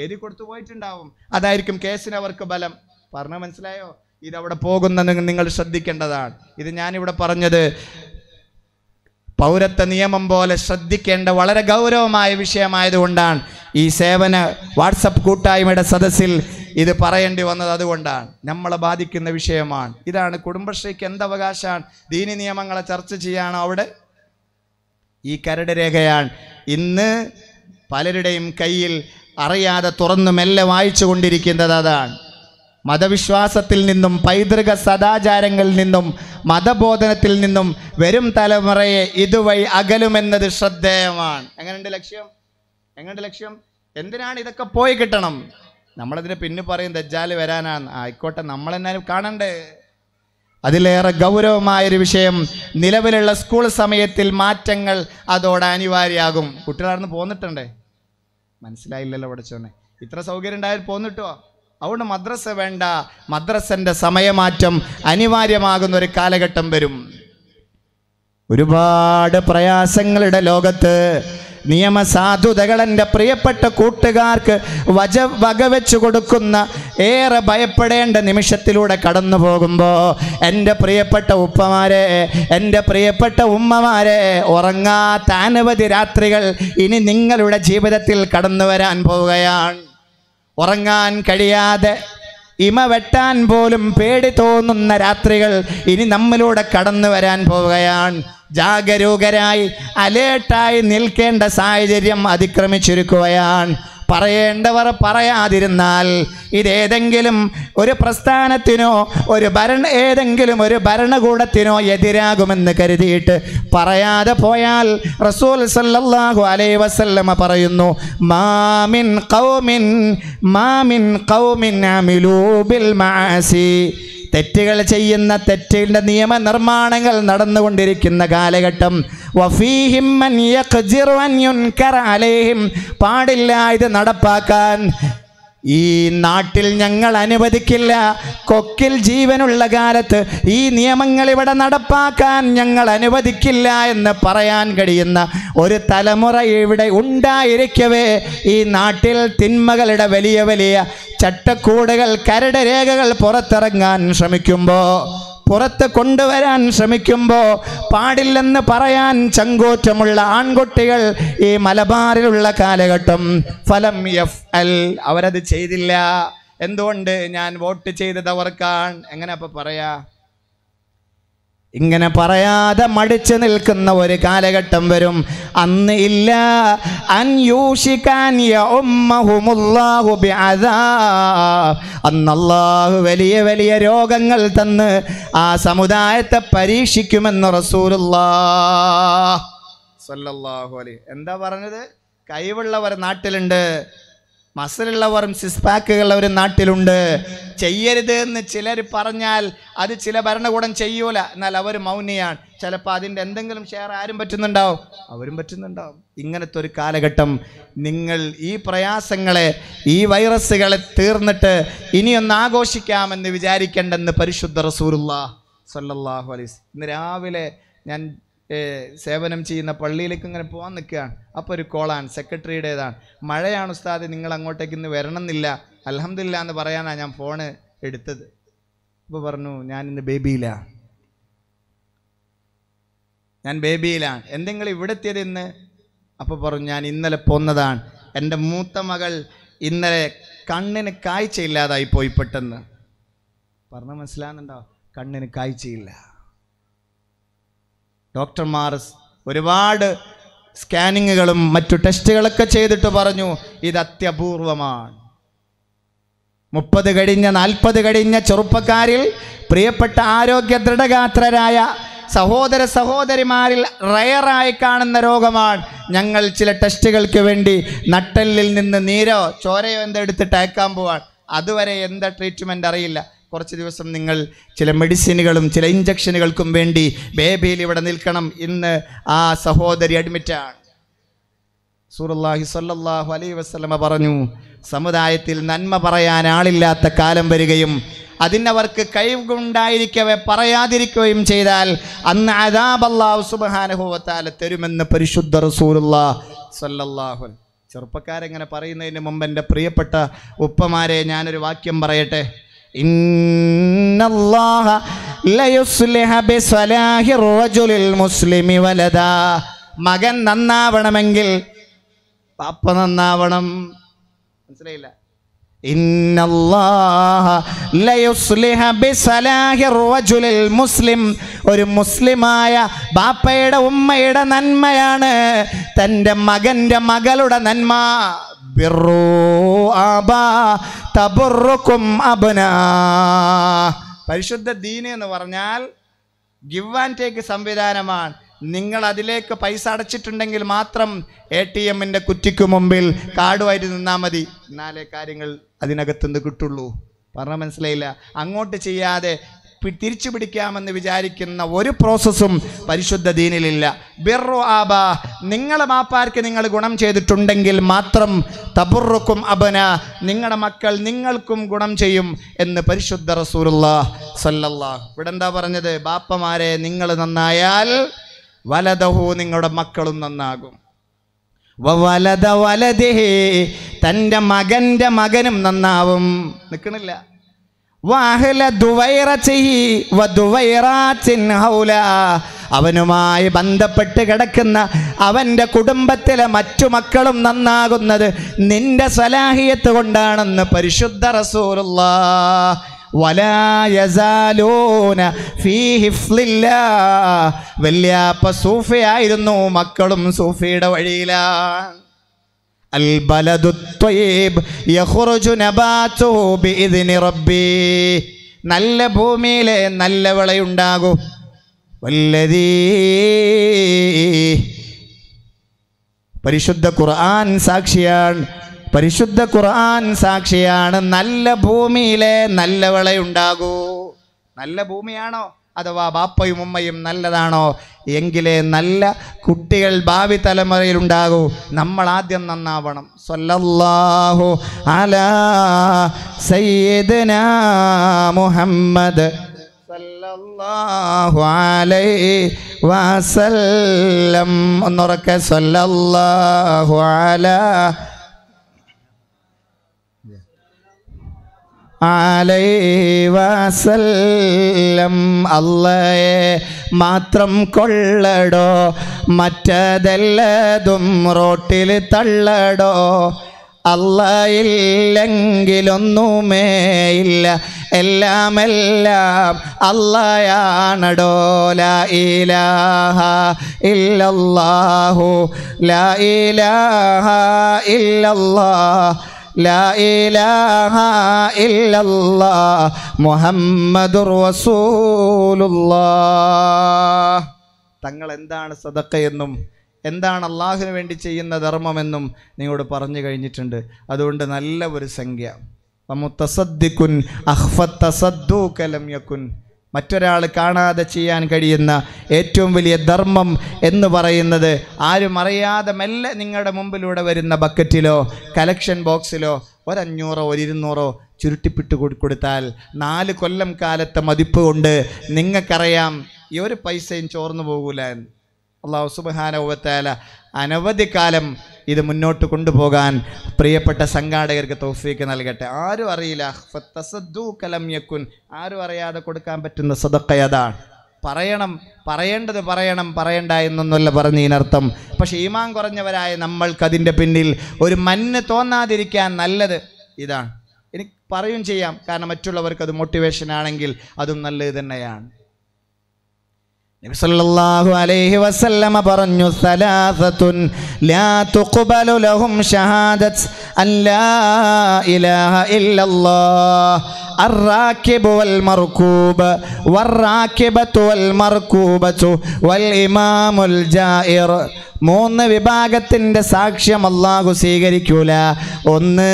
എഴുതി കൊടുത്തു പോയിട്ടുണ്ടാവും അതായിരിക്കും കേസിന് അവർക്ക് ബലം പറഞ്ഞ മനസ്സിലായോ ഇതവിടെ പോകുന്ന നിങ്ങൾ ശ്രദ്ധിക്കേണ്ടതാണ് ഇത് ഞാനിവിടെ പറഞ്ഞത് പൗരത്വ നിയമം പോലെ ശ്രദ്ധിക്കേണ്ട വളരെ ഗൗരവമായ വിഷയമായതുകൊണ്ടാണ് ഈ സേവന വാട്സപ്പ് കൂട്ടായ്മയുടെ സദസ്സിൽ ഇത് പറയേണ്ടി വന്നത് അതുകൊണ്ടാണ് നമ്മളെ ബാധിക്കുന്ന വിഷയമാണ് ഇതാണ് കുടുംബശ്രീക്ക് എന്തവകാശമാണ് ദീനി നിയമങ്ങളെ ചർച്ച ചെയ്യാണോ അവിടെ ഈ കരട് രേഖയാണ് ഇന്ന് പലരുടെയും കയ്യിൽ അറിയാതെ തുറന്നു മെല്ലെ വായിച്ചു കൊണ്ടിരിക്കുന്നത് അതാണ് മതവിശ്വാസത്തിൽ നിന്നും പൈതൃക സദാചാരങ്ങളിൽ നിന്നും മതബോധനത്തിൽ നിന്നും വരും തലമുറയെ ഇതുവഴി അകലുമെന്നത് ശ്രദ്ധേയമാണ് എങ്ങനെയുണ്ട് ലക്ഷ്യം എങ്ങനെയുണ്ട് ലക്ഷ്യം എന്തിനാണ് ഇതൊക്കെ പോയി കിട്ടണം നമ്മളതിന് പിന്നെ പറയും ദജ്ജാൽ വരാനാണ് ആയിക്കോട്ടെ നമ്മളെന്നാലും കാണണ്ടേ അതിലേറെ ഗൗരവമായൊരു വിഷയം നിലവിലുള്ള സ്കൂൾ സമയത്തിൽ മാറ്റങ്ങൾ അതോടെ അനിവാര്യമാകും കുട്ടികളാർന്ന് പോന്നിട്ടുണ്ടേ മനസ്സിലായില്ലല്ലോ പഠിച്ചോനെ ഇത്ര സൗകര്യം ഉണ്ടായാൽ പോന്നിട്ടോ അതുകൊണ്ട് മദ്രസ വേണ്ട മദ്രസൻ്റെ സമയമാറ്റം അനിവാര്യമാകുന്ന ഒരു കാലഘട്ടം വരും ഒരുപാട് പ്രയാസങ്ങളുടെ ലോകത്ത് നിയമസാധുതകൾ എൻ്റെ പ്രിയപ്പെട്ട കൂട്ടുകാർക്ക് വജ വകവെച്ചു കൊടുക്കുന്ന ഏറെ ഭയപ്പെടേണ്ട നിമിഷത്തിലൂടെ കടന്നു പോകുമ്പോൾ എൻ്റെ പ്രിയപ്പെട്ട ഉപ്പമാരെ എൻ്റെ പ്രിയപ്പെട്ട ഉമ്മമാരെ ഉറങ്ങാത്ത അനവധി രാത്രികൾ ഇനി നിങ്ങളുടെ ജീവിതത്തിൽ കടന്നു വരാൻ പോവുകയാണ് ഉറങ്ങാൻ കഴിയാതെ ഇമ വെട്ടാൻ പോലും പേടി തോന്നുന്ന രാത്രികൾ ഇനി നമ്മളൂടെ കടന്നു വരാൻ പോവുകയാണ് ജാഗരൂകരായി അലേർട്ടായി നിൽക്കേണ്ട സാഹചര്യം അതിക്രമിച്ചിരിക്കുകയാണ് പറയേണ്ടവർ പറയാതിരുന്നാൽ ഇതേതെങ്കിലും ഒരു പ്രസ്ഥാനത്തിനോ ഒരു ഭരണ ഏതെങ്കിലും ഒരു ഭരണകൂടത്തിനോ എതിരാകുമെന്ന് കരുതിയിട്ട് പറയാതെ പോയാൽ റസൂൽ സല്ലല്ലാഹു അലൈ വസല്ലമ പറയുന്നു മാമിൻ കൗമിൻ മാമിൻ കൗമിൻ അമിലൂ ബിൽ മാസി തെറ്റുകൾ ചെയ്യുന്ന തെറ്റിൻ്റെ നിയമനിർമ്മാണങ്ങൾ നടന്നുകൊണ്ടിരിക്കുന്ന കാലഘട്ടം പാടില്ല ഇത് നടപ്പാക്കാൻ ഈ നാട്ടിൽ ഞങ്ങൾ അനുവദിക്കില്ല കൊക്കിൽ ജീവനുള്ള കാലത്ത് ഈ നിയമങ്ങൾ ഇവിടെ നടപ്പാക്കാൻ ഞങ്ങൾ അനുവദിക്കില്ല എന്ന് പറയാൻ കഴിയുന്ന ഒരു തലമുറ ഇവിടെ ഉണ്ടായിരിക്കവേ ഈ നാട്ടിൽ തിന്മകളുടെ വലിയ വലിയ ചട്ടക്കൂടുകൾ കരട് രേഖകൾ പുറത്തിറങ്ങാൻ ശ്രമിക്കുമ്പോൾ പുറത്ത് കൊണ്ടുവരാൻ ശ്രമിക്കുമ്പോൾ പാടില്ലെന്ന് പറയാൻ ചങ്കോറ്റമുള്ള ആൺകുട്ടികൾ ഈ മലബാറിലുള്ള കാലഘട്ടം ഫലം എഫ് എൽ അവരത് ചെയ്തില്ല എന്തുകൊണ്ട് ഞാൻ വോട്ട് ചെയ്തത് അവർക്കാണ് എങ്ങനെ അപ്പം പറയാ ഇങ്ങനെ പറയാതെ മടിച്ചു നിൽക്കുന്ന ഒരു കാലഘട്ടം വരും അന്ന് ഇല്ല അന്നല്ലാഹു വലിയ വലിയ രോഗങ്ങൾ തന്ന് ആ സമുദായത്തെ പരീക്ഷിക്കുമെന്ന് റസൂലുള്ള സല്ലല്ലാഹു എന്താ പറഞ്ഞത് കഴിവുള്ളവർ നാട്ടിലുണ്ട് മസിലുള്ളവരും സിസ് ഒരു നാട്ടിലുണ്ട് ചെയ്യരുത് എന്ന് ചിലർ പറഞ്ഞാൽ അത് ചില ഭരണകൂടം ചെയ്യൂല എന്നാൽ അവർ മൗനിയാണ് ചിലപ്പോൾ അതിൻ്റെ എന്തെങ്കിലും ഷെയർ ആരും പറ്റുന്നുണ്ടാവും അവരും പറ്റുന്നുണ്ടാവും ഇങ്ങനത്തെ ഒരു കാലഘട്ടം നിങ്ങൾ ഈ പ്രയാസങ്ങളെ ഈ വൈറസുകളെ തീർന്നിട്ട് ഇനിയൊന്ന് ആഘോഷിക്കാമെന്ന് വിചാരിക്കേണ്ടെന്ന് പരിശുദ്ധ റസൂലുള്ള സല്ലാഹു അലൈസ് ഇന്ന് രാവിലെ ഞാൻ സേവനം ചെയ്യുന്ന പള്ളിയിലേക്ക് ഇങ്ങനെ പോകാൻ നിൽക്കുകയാണ് അപ്പോൾ ഒരു കോളാണ് സെക്രട്ടറിയുടേതാണ് മഴയാണ് ഉസ്താദ് നിങ്ങൾ അങ്ങോട്ടേക്ക് ഇന്ന് വരണം എന്നില്ല അലഹമില്ല എന്ന് പറയാനാണ് ഞാൻ ഫോണ് എടുത്തത് അപ്പോൾ പറഞ്ഞു ഞാൻ ഇന്ന് ബേബിയിലാണ് ഞാൻ ബേബിയിലാണ് എന്തെങ്കിലും ഇവിടെ എത്തിയത് ഇന്ന് അപ്പോൾ പറഞ്ഞു ഞാൻ ഇന്നലെ പോന്നതാണ് എൻ്റെ മൂത്ത മകൾ ഇന്നലെ കണ്ണിന് കാഴ്ചയില്ലാതായി പോയി പെട്ടെന്ന് പറഞ്ഞ മനസ്സിലാകുന്നുണ്ടോ കണ്ണിന് കാഴ്ചയില്ല ഡോക്ടർമാർ ഒരുപാട് സ്കാനിങ്ങുകളും മറ്റു ടെസ്റ്റുകളൊക്കെ ചെയ്തിട്ട് പറഞ്ഞു ഇത് അത്യപൂർവമാണ് മുപ്പത് കഴിഞ്ഞ നാൽപ്പത് കഴിഞ്ഞ ചെറുപ്പക്കാരിൽ പ്രിയപ്പെട്ട ആരോഗ്യ ദൃഢഗാത്രരായ സഹോദര സഹോദരിമാരിൽ റയറായി കാണുന്ന രോഗമാണ് ഞങ്ങൾ ചില ടെസ്റ്റുകൾക്ക് വേണ്ടി നട്ടലിൽ നിന്ന് നീരോ ചോരയോ എന്തെടുത്തിട്ട് അയക്കാൻ പോവാൻ അതുവരെ എന്താ ട്രീറ്റ്മെൻ്റ് അറിയില്ല കുറച്ച് ദിവസം നിങ്ങൾ ചില മെഡിസിനുകളും ചില ഇഞ്ചക്ഷനുകൾക്കും വേണ്ടി ബേബിയിൽ ഇവിടെ നിൽക്കണം ഇന്ന് ആ സഹോദരി അഡ്മിറ്റാണ് സൂറല്ലാഹി സല്ലാഹു അലൈ വസ്ലമ പറഞ്ഞു സമുദായത്തിൽ നന്മ പറയാൻ ആളില്ലാത്ത കാലം വരികയും അതിനവർക്ക് കഴിവുണ്ടായിരിക്കവെ പറയാതിരിക്കുകയും ചെയ്താൽ അന്ന് അതാബല്ലാഹു അള്ളാഹു തരുമെന്ന് പരിശുദ്ധ റസൂലുള്ള സല്ലല്ലാഹു ചെറുപ്പക്കാരെങ്ങനെ പറയുന്നതിന് മുമ്പ് എൻ്റെ പ്രിയപ്പെട്ട ഉപ്പമാരെ ഞാനൊരു വാക്യം പറയട്ടെ മകൻ നന്നാവണമെങ്കിൽ പാപ്പ നന്നാവണം മനസ്സിലായില്ല മുസ്ലിം ഒരു മുസ്ലിമായ ബാപ്പയുടെ ഉമ്മയുടെ നന്മയാണ് തൻ്റെ മകൻ്റെ മകളുടെ നന്മ പരിശുദ്ധ ദീന് എന്ന് പറഞ്ഞാൽ ഗിവ് ആൻഡ് ടേക്ക് സംവിധാനമാണ് നിങ്ങൾ അതിലേക്ക് പൈസ അടച്ചിട്ടുണ്ടെങ്കിൽ മാത്രം എ ടി എമ്മിൻ്റെ കുറ്റിക്ക് മുമ്പിൽ കാർഡുമായിട്ട് നിന്നാൽ മതി എന്നാലേ കാര്യങ്ങൾ അതിനകത്തുനിന്ന് കിട്ടുള്ളൂ പറഞ്ഞ മനസ്സിലായില്ല അങ്ങോട്ട് ചെയ്യാതെ തിരിച്ചു പിടിക്കാമെന്ന് വിചാരിക്കുന്ന ഒരു പ്രോസസ്സും പരിശുദ്ധ ദീനിലില്ല ബിറു ആബ നിങ്ങളെ മാപ്പാർക്ക് നിങ്ങൾ ഗുണം ചെയ്തിട്ടുണ്ടെങ്കിൽ മാത്രം തബുറുക്കും അബന നിങ്ങളുടെ മക്കൾ നിങ്ങൾക്കും ഗുണം ചെയ്യും എന്ന് പരിശുദ്ധ റസൂലുള്ള സല്ലല്ലാ ഇവിടെ എന്താ പറഞ്ഞത് ബാപ്പമാരെ നിങ്ങൾ നന്നായാൽ വലതഹു നിങ്ങളുടെ മക്കളും നന്നാകും വലത വലതേ തൻ്റെ മകൻ്റെ മകനും നന്നാവും നിൽക്കണില്ല അവനുമായി ബന്ധപ്പെട്ട് കിടക്കുന്ന അവൻ്റെ കുടുംബത്തിലെ മറ്റു മക്കളും നന്നാകുന്നത് നിന്റെ സലാഹിയത്ത് കൊണ്ടാണെന്ന് പരിശുദ്ധ റസൂലുള്ള വല്യാപ്പ സൂഫിയായിരുന്നു മക്കളും സൂഫിയുടെ വഴിയിലാണ് നല്ല ഭൂമിയിലെ നല്ല വിളയുണ്ടാകൂ വല്ലതീ പരിശുദ്ധ ഖുർആൻ സാക്ഷിയാണ് പരിശുദ്ധ ഖുർആൻ സാക്ഷിയാണ് നല്ല ഭൂമിയിലെ നല്ല വിളയുണ്ടാകൂ നല്ല ഭൂമിയാണോ അഥവാ ബാപ്പയും ഉമ്മയും നല്ലതാണോ എങ്കിലേ നല്ല കുട്ടികൾ ഭാവി തലമുറയിൽ ഉണ്ടാകൂ നമ്മൾ ആദ്യം നന്നാവണം സൊല്ലാഹു അലാ സയ്യദന മുഹമ്മദ് സല്ലല്ലാഹു അലൈഹി വസല്ലം ഒന്നുറക്കെ സല്ലല്ലാഹു അലാ അലൈവസല്ലം അള്ളയെ മാത്രം കൊള്ളടോ മറ്റതെല്ലതും റോട്ടിൽ തള്ളടോ അല്ലയില്ലെങ്കിലൊന്നുമേ ഇല്ല എല്ലാം എല്ലാം അല്ലയാണടോല ഇലാഹ ഇല്ലല്ലാഹു ല ഇലാഹ ഇല്ലല്ലാ തങ്ങൾ എന്താണ് സദക്കയെന്നും എന്താണ് അള്ളാഹുന് വേണ്ടി ചെയ്യുന്ന ധർമ്മമെന്നും നിങ്ങളോട് പറഞ്ഞു കഴിഞ്ഞിട്ടുണ്ട് അതുകൊണ്ട് നല്ല ഒരു സംഖ്യ മറ്റൊരാൾ കാണാതെ ചെയ്യാൻ കഴിയുന്ന ഏറ്റവും വലിയ ധർമ്മം എന്ന് പറയുന്നത് ആരും അറിയാതെ മെല്ലെ നിങ്ങളുടെ മുമ്പിലൂടെ വരുന്ന ബക്കറ്റിലോ കലക്ഷൻ ബോക്സിലോ ഒരഞ്ഞൂറോ ഒരിരുന്നൂറോ ചുരുട്ടിപ്പിട്ട് കൊടുത്താൽ നാല് കൊല്ലം കാലത്തെ മതിപ്പ് കൊണ്ട് നിങ്ങൾക്കറിയാം ഈ ഒരു പൈസയും ചോർന്നു പോകൂല എന്ന് അള്ളാഹു സുബാനോവത്താല അനവധി കാലം ഇത് മുന്നോട്ട് കൊണ്ടുപോകാൻ പ്രിയപ്പെട്ട സംഘാടകർക്ക് തോഫിക്ക് നൽകട്ടെ ആരും അറിയില്ല ആരും അറിയാതെ കൊടുക്കാൻ പറ്റുന്ന സദക്കയതാണ് പറയണം പറയേണ്ടത് പറയണം പറയണ്ട എന്നൊന്നുമല്ല പറഞ്ഞ ഇതിനർത്ഥം പക്ഷേ ഈമാൻ കുറഞ്ഞവരായ നമ്മൾക്കതിൻ്റെ പിന്നിൽ ഒരു മഞ്ഞ് തോന്നാതിരിക്കാൻ നല്ലത് ഇതാണ് എനിക്ക് പറയും ചെയ്യാം കാരണം മറ്റുള്ളവർക്ക് അത് മോട്ടിവേഷൻ ആണെങ്കിൽ അതും നല്ലത് തന്നെയാണ് നബി സല്ലല്ലാഹു അലൈഹി വസല്ലമ പറഞ്ഞു സലാസത്തുൻ ലാ ലഹും മൂന്ന് വിഭാഗത്തിൻ്റെ സാക്ഷ്യം അള്ളാഹു സ്വീകരിക്കൂല ഒന്ന്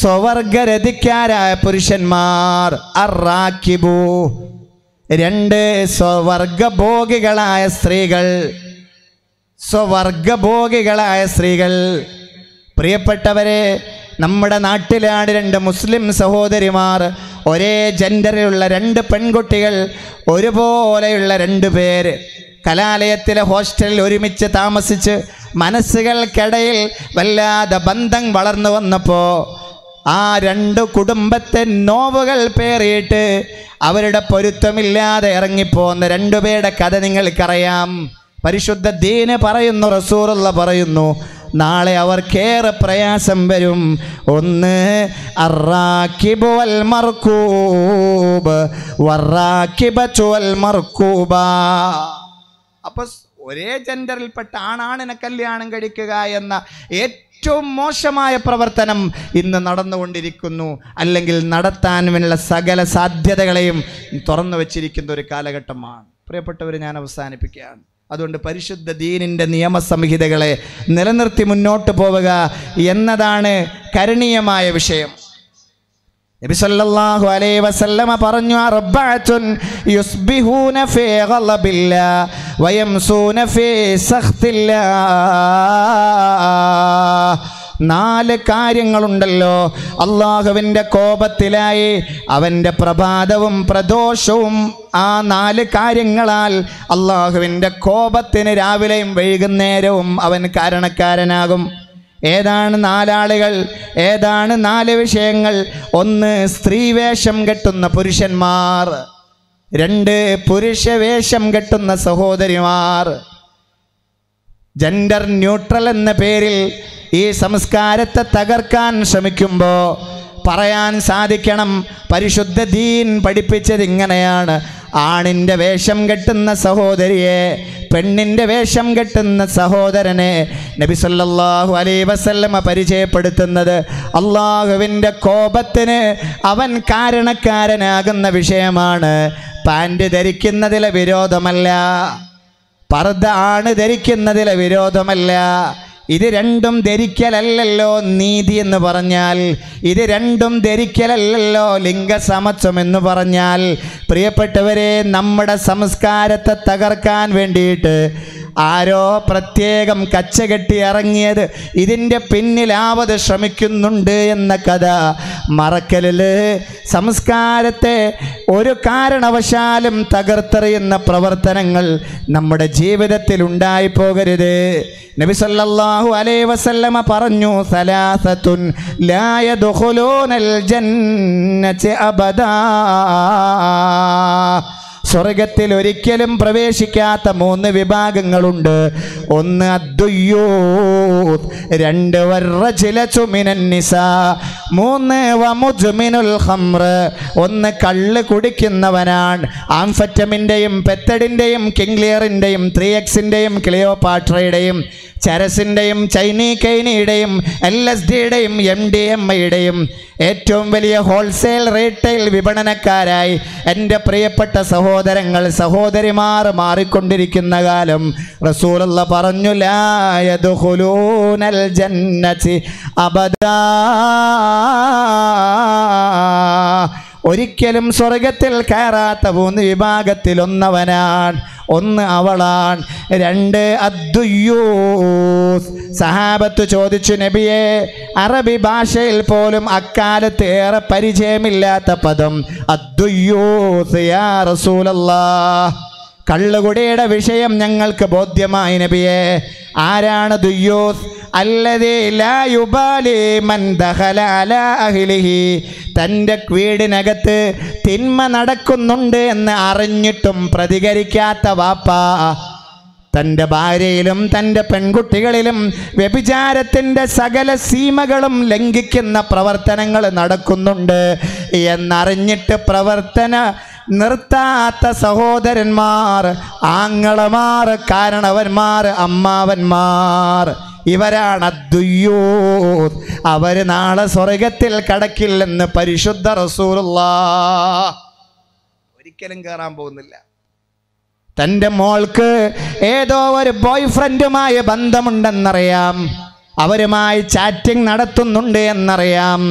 സ്വവർഗരതിക്കാരായ പുരുഷന്മാർ അറാക്കിബു രണ്ട് സ്വവർഗഭോഗികളായ സ്ത്രീകൾ സ്വവർഗഭോഗികളായ സ്ത്രീകൾ പ്രിയപ്പെട്ടവരെ നമ്മുടെ നാട്ടിലാണ് രണ്ട് മുസ്ലിം സഹോദരിമാർ ഒരേ ജെൻഡറിലുള്ള രണ്ട് പെൺകുട്ടികൾ ഒരുപോലെയുള്ള രണ്ട് പേര് കലാലയത്തിലെ ഹോസ്റ്റലിൽ ഒരുമിച്ച് താമസിച്ച് മനസ്സുകൾക്കിടയിൽ വല്ലാതെ ബന്ധം വളർന്നു വന്നപ്പോൾ ആ രണ്ട് കുടുംബത്തെ നോവുകൾ പേറിയിട്ട് അവരുടെ പൊരുത്തമില്ലാതെ ഇറങ്ങിപ്പോന്ന രണ്ടുപേരുടെ കഥ നിങ്ങൾക്കറിയാം പരിശുദ്ധ ദീന് പറയുന്നു റസൂറുള്ള പറയുന്നു നാളെ അവർക്കേറെ പ്രയാസം വരും ഒന്ന് അപ്പൊ ഒരേ ജെൻഡറിൽപ്പെട്ട ആണാണിനെ കല്യാണം കഴിക്കുക എന്ന ഏറ്റവും ഏറ്റവും മോശമായ പ്രവർത്തനം ഇന്ന് നടന്നുകൊണ്ടിരിക്കുന്നു അല്ലെങ്കിൽ നടത്താനുമുള്ള സകല സാധ്യതകളെയും തുറന്നു വച്ചിരിക്കുന്ന ഒരു കാലഘട്ടമാണ് പ്രിയപ്പെട്ടവർ ഞാൻ അവസാനിപ്പിക്കുകയാണ് അതുകൊണ്ട് പരിശുദ്ധ ദീനിൻ്റെ നിയമസംഹിതകളെ നിലനിർത്തി മുന്നോട്ട് പോവുക എന്നതാണ് കരണീയമായ വിഷയം നബി സല്ലല്ലാഹു അലൈഹി വസല്ലമ പറഞ്ഞു അർബഅത്തുൻ യുസ്ബിഹൂന ഫീ ഗളബില്ലാ വയംസൂന ഫീ സഖ്തില്ലാ നാല് കാര്യങ്ങളുണ്ടല്ലോ അള്ളാഹുവിൻ്റെ കോപത്തിലായി അവൻ്റെ പ്രഭാതവും പ്രദോഷവും ആ നാല് കാര്യങ്ങളാൽ അള്ളാഹുവിൻ്റെ കോപത്തിന് രാവിലെയും വൈകുന്നേരവും അവൻ കാരണക്കാരനാകും ഏതാണ് നാലാളുകൾ ഏതാണ് നാല് വിഷയങ്ങൾ ഒന്ന് സ്ത്രീവേഷം കെട്ടുന്ന പുരുഷന്മാർ രണ്ട് പുരുഷവേഷം കെട്ടുന്ന സഹോദരിമാർ ജെൻഡർ ന്യൂട്രൽ എന്ന പേരിൽ ഈ സംസ്കാരത്തെ തകർക്കാൻ ശ്രമിക്കുമ്പോൾ പറയാൻ സാധിക്കണം പരിശുദ്ധ ദീൻ പഠിപ്പിച്ചത് ഇങ്ങനെയാണ് ആണിൻ്റെ വേഷം കെട്ടുന്ന സഹോദരിയെ പെണ്ണിൻ്റെ വേഷം കെട്ടുന്ന സഹോദരനെ നബി സല്ലല്ലാഹു അലൈ വസല്ലമ പരിചയപ്പെടുത്തുന്നത് അള്ളാഹുവിൻ്റെ കോപത്തിന് അവൻ കാരണക്കാരനാകുന്ന വിഷയമാണ് പാൻറ് ധരിക്കുന്നതിലെ വിരോധമല്ല പർദ്ദ ആണ് ധരിക്കുന്നതിലെ വിരോധമല്ല ഇത് രണ്ടും ധരിക്കലല്ലല്ലോ നീതി എന്ന് പറഞ്ഞാൽ ഇത് രണ്ടും ധരിക്കലല്ലല്ലോ ലിംഗസമത്വം എന്ന് പറഞ്ഞാൽ പ്രിയപ്പെട്ടവരെ നമ്മുടെ സംസ്കാരത്തെ തകർക്കാൻ വേണ്ടിയിട്ട് ആരോ പ്രത്യേകം കച്ചകെട്ടി ഇറങ്ങിയത് ഇതിൻ്റെ പിന്നിലാവത് ശ്രമിക്കുന്നുണ്ട് എന്ന കഥ മറക്കലില് സംസ്കാരത്തെ ഒരു കാരണവശാലും തകർത്തെറിയുന്ന പ്രവർത്തനങ്ങൾ നമ്മുടെ ജീവിതത്തിൽ ഉണ്ടായി പോകരുത് നബി സല്ലല്ലാഹു അലൈ വസല്ലമ പറഞ്ഞു സലാസത്തുൻ ലായ ദുഖുലൂനൽ ജന്നത്തെ അബദാ സ്വർഗത്തിൽ ഒരിക്കലും പ്രവേശിക്കാത്ത മൂന്ന് വിഭാഗങ്ങളുണ്ട് ഒന്ന് അദ്വയ്യോ രണ്ട് വർറ ചില ചുമിനന്നിസ മൂന്ന് വമുജുമിനുൽ ഒന്ന് കള്ള് കുടിക്കുന്നവനാണ് ആംഫറ്റമിൻ്റെയും പെത്തഡിൻ്റെയും കിങ്ക്ലിയറിൻ്റെയും ത്രീ എക്സിൻ്റെയും ക്ലിയോപാട്രയുടെയും ചരസിൻ്റെയും ചൈനീക്കൈനിയുടെയും എൽ എസ് ഡിയുടെയും എം ഡി എം ഐയുടെയും ഏറ്റവും വലിയ ഹോൾസെയിൽ റീറ്റെയിൽ വിപണനക്കാരായി എൻ്റെ പ്രിയപ്പെട്ട സഹോദരങ്ങൾ സഹോദരിമാർ മാറിക്കൊണ്ടിരിക്കുന്ന കാലം റസൂലുള്ള പറഞ്ഞു ലായതുഹുലൂനൽ ജന്നത്തി അബദാ ഒരിക്കലും സ്വർഗത്തിൽ കയറാത്ത മൂന്ന് വിഭാഗത്തിലൊന്നവനാണ് ഒന്ന് അവളാണ് രണ്ട് അദ്ദുയൂസ് സഹാബത്ത് ചോദിച്ചു നബിയെ അറബി ഭാഷയിൽ പോലും അക്കാലത്ത് ഏറെ പരിചയമില്ലാത്ത പദം അദ്ദുയൂസ് കള്ളുകുടിയുടെ വിഷയം ഞങ്ങൾക്ക് ബോധ്യമായി നബിയെ ആരാണ് ദുയ്യൂസ് തൻ്റെ വീടിനകത്ത് തിന്മ നടക്കുന്നുണ്ട് എന്ന് അറിഞ്ഞിട്ടും പ്രതികരിക്കാത്ത വാപ്പ തൻ്റെ ഭാര്യയിലും തൻ്റെ പെൺകുട്ടികളിലും വ്യഭിചാരത്തിൻ്റെ സകല സീമകളും ലംഘിക്കുന്ന പ്രവർത്തനങ്ങൾ നടക്കുന്നുണ്ട് എന്നറിഞ്ഞിട്ട് പ്രവർത്തന നിർത്താത്ത സഹോദരന്മാർ ആങ്ങളമാർ കാരണവന്മാർ അമ്മാവന്മാർ ഇവരാണ് അദ്വയ്യോ അവര് നാളെ സ്വർഗത്തിൽ കടക്കില്ലെന്ന് പരിശുദ്ധ റസൂലുള്ള ഒരിക്കലും കയറാൻ പോകുന്നില്ല തൻ്റെ മോൾക്ക് ഏതോ ഒരു ബോയ് ഫ്രണ്ടുമായി ബന്ധമുണ്ടെന്നറിയാം അവരുമായി ചാറ്റിംഗ് നടത്തുന്നുണ്ട് എന്നറിയാം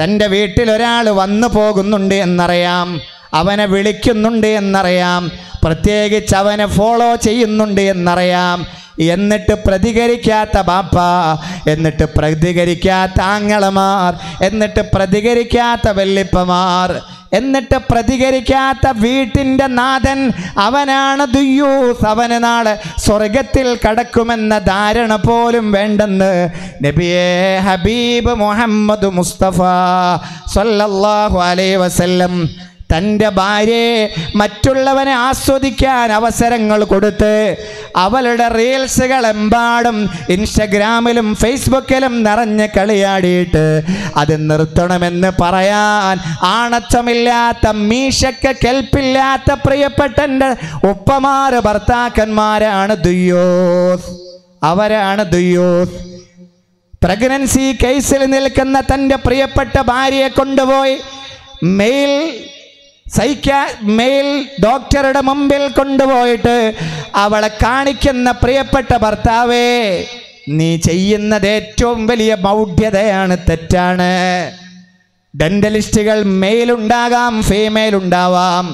തൻ്റെ വീട്ടിൽ ഒരാൾ വന്നു പോകുന്നുണ്ട് എന്നറിയാം അവനെ വിളിക്കുന്നുണ്ട് എന്നറിയാം പ്രത്യേകിച്ച് അവനെ ഫോളോ ചെയ്യുന്നുണ്ട് എന്നറിയാം എന്നിട്ട് പ്രതികരിക്കാത്ത ബാപ്പ എന്നിട്ട് പ്രതികരിക്കാത്ത ആങ്ങളമാർ എന്നിട്ട് പ്രതികരിക്കാത്ത വെള്ളിപ്പമാർ എന്നിട്ട് പ്രതികരിക്കാത്ത വീട്ടിൻ്റെ നാഥൻ അവനാണ് ദുയ്യൂസ് അവന് നാളെ സ്വർഗത്തിൽ കടക്കുമെന്ന ധാരണ പോലും വേണ്ടെന്ന് നബിയെ ഹബീബ് മുഹമ്മദ് മുസ്തഫ സല്ലല്ലാഹു അലൈ വസല്ലം തൻ്റെ ഭാര്യയെ മറ്റുള്ളവനെ ആസ്വദിക്കാൻ അവസരങ്ങൾ കൊടുത്ത് അവളുടെ റീൽസുകൾ എമ്പാടും ഇൻസ്റ്റഗ്രാമിലും ഫേസ്ബുക്കിലും നിറഞ്ഞ് കളിയാടിയിട്ട് അത് നിർത്തണമെന്ന് പറയാൻ ആണച്ചമില്ലാത്ത മീശക്ക് കെൽപ്പില്ലാത്ത പ്രിയപ്പെട്ടൻ്റെ ഉപ്പമാർ ഭർത്താക്കന്മാരാണ് ദുയ്യോസ് അവരാണ് ദുയ്യോസ് പ്രഗ്നൻസി കേസിൽ നിൽക്കുന്ന തൻ്റെ പ്രിയപ്പെട്ട ഭാര്യയെ കൊണ്ടുപോയി മെയിൽ സൈക്യാ മെയിൽ ഡോക്ടറുടെ മുമ്പിൽ കൊണ്ടുപോയിട്ട് അവളെ കാണിക്കുന്ന പ്രിയപ്പെട്ട ഭർത്താവേ നീ ചെയ്യുന്നത് ഏറ്റവും വലിയ മൗഢ്യതയാണ് തെറ്റാണ് ഡെന്റലിസ്റ്റുകൾ മെയിലുണ്ടാകാം ഫീമെയിൽ ഉണ്ടാവാം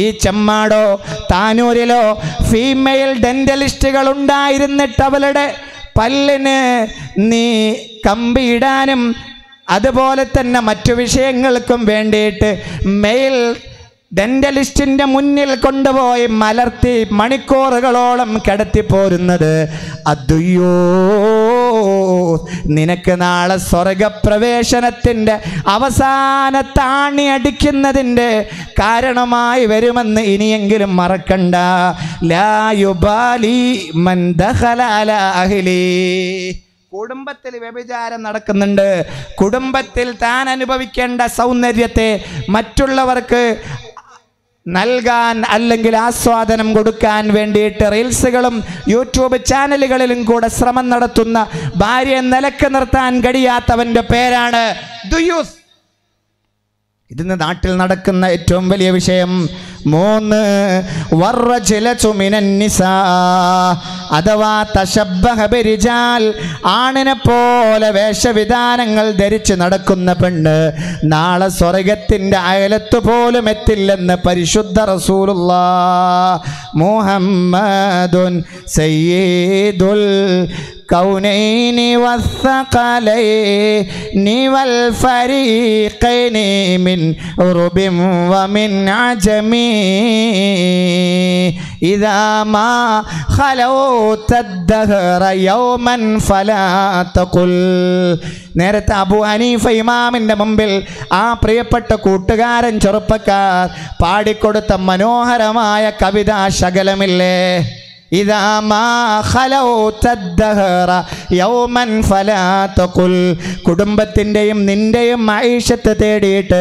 ഈ ചെമ്മാടോ താനൂരിലോ ഫീമെയിൽ ഡെന്റലിസ്റ്റുകൾ ഉണ്ടായിരുന്നിട്ട് അവളുടെ പല്ലിന് നീ കമ്പിയിടാനും അതുപോലെ തന്നെ മറ്റു വിഷയങ്ങൾക്കും വേണ്ടിയിട്ട് മെയിൽ ഡെന്റലിസ്റ്റിന്റെ മുന്നിൽ കൊണ്ടുപോയി മലർത്തി മണിക്കൂറുകളോളം കിടത്തിപ്പോരുന്നത് അദ്വയ്യോ നിനക്ക് നാളെ സ്വർഗപ്രവേശനത്തിൻ്റെ താണി അടിക്കുന്നതിൻ്റെ കാരണമായി വരുമെന്ന് ഇനിയെങ്കിലും മറക്കണ്ട ലായുബാലി മന്ദഹലാലി കുടുംബത്തിൽ വ്യഭിചാരം നടക്കുന്നുണ്ട് കുടുംബത്തിൽ താൻ അനുഭവിക്കേണ്ട സൗന്ദര്യത്തെ മറ്റുള്ളവർക്ക് നൽകാൻ അല്ലെങ്കിൽ ആസ്വാദനം കൊടുക്കാൻ വേണ്ടിയിട്ട് റീൽസുകളും യൂട്യൂബ് ചാനലുകളിലും കൂടെ ശ്രമം നടത്തുന്ന ഭാര്യയെ നിലക്ക് നിർത്താൻ കഴിയാത്തവൻ്റെ പേരാണ് ദുയൂസ് ഇതിന് നാട്ടിൽ നടക്കുന്ന ഏറ്റവും വലിയ വിഷയം മൂന്ന് അഥവാ തശബ്ബഹബരിജാൽ ആണിനെ പോലെ വേഷവിധാനങ്ങൾ ധരിച്ച് നടക്കുന്ന പെണ്ണ് നാളെ സ്വർഗത്തിൻ്റെ അയലത്ത് പോലും എത്തില്ലെന്ന് പരിശുദ്ധ റസൂലുള്ള മുഹമ്മദുൻ സയ്യിദുൽ الكونين والثقلين والفريقين من عرب ومن عجم إذا ما خلوت الدهر يوما فلا تقل നേരത്തെ അബു ഹനീഫ ഇമാമിൻ്റെ മുമ്പിൽ ആ പ്രിയപ്പെട്ട കൂട്ടുകാരൻ ചെറുപ്പക്കാർ പാടിക്കൊടുത്ത മനോഹരമായ കവിതാ ശകലമില്ലേ إذا ما خلوت الدهر يوما فلا تقل കുടുംബത്തിൻ്റെയും നിൻ്റെയും ആയിഷത്ത് തേടിയിട്ട്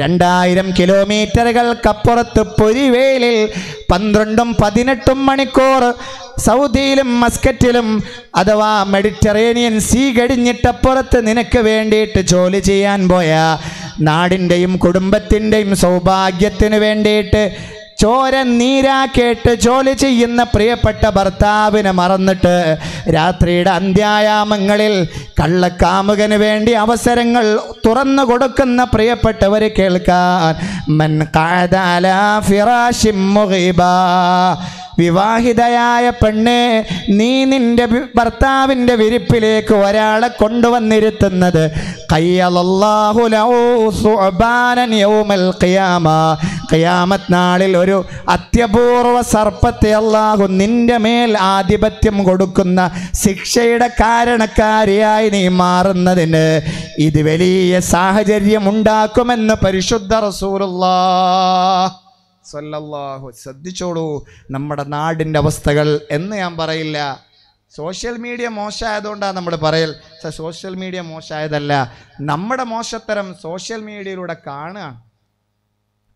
രണ്ടായിരം കിലോമീറ്ററുകൾക്കപ്പുറത്ത് പൊരിവേലിൽ പന്ത്രണ്ടും പതിനെട്ടും മണിക്കൂർ സൗദിയിലും മസ്കറ്റിലും അഥവാ മെഡിറ്ററേനിയൻ സീ കഴിഞ്ഞിട്ടപ്പുറത്ത് നിനക്ക് വേണ്ടിയിട്ട് ജോലി ചെയ്യാൻ പോയ നാടിൻ്റെയും കുടുംബത്തിൻ്റെയും സൗഭാഗ്യത്തിന് വേണ്ടിയിട്ട് ചോര നീരാ കേട്ട് ജോലി ചെയ്യുന്ന പ്രിയപ്പെട്ട ഭർത്താവിനെ മറന്നിട്ട് രാത്രിയുടെ അന്ത്യായാമങ്ങളിൽ കള്ളക്കാമുകന് വേണ്ടി അവസരങ്ങൾ തുറന്നു കൊടുക്കുന്ന പ്രിയപ്പെട്ടവർ കേൾക്കാൻ മൻ വിവാഹിതയായ പെണ്ണെ നീ നിന്റെ ഭർത്താവിൻ്റെ വിരിപ്പിലേക്ക് ഒരാളെ കൊണ്ടുവന്നിരുത്തുന്നത് ഖിയാമത്ത് നാളിൽ ഒരു അത്യപൂർവ സർപ്പത്തെ അള്ളാഹു നിന്റെ മേൽ ആധിപത്യം കൊടുക്കുന്ന ശിക്ഷയുടെ കാരണക്കാരിയായി നീ മാറുന്നതിന് ഇത് വലിയ സാഹചര്യം ഉണ്ടാക്കുമെന്ന് പരിശുദ്ധ റസൂലുള്ള സല്ലല്ലാഹു ശ്രദ്ധിച്ചോളൂ നമ്മുടെ നാടിൻ്റെ അവസ്ഥകൾ എന്ന് ഞാൻ പറയില്ല സോഷ്യൽ മീഡിയ മോശമായതുകൊണ്ടാണ് നമ്മൾ പറയൽ സോഷ്യൽ മീഡിയ മോശമായതല്ല നമ്മുടെ മോശത്തരം സോഷ്യൽ മീഡിയയിലൂടെ കാണുക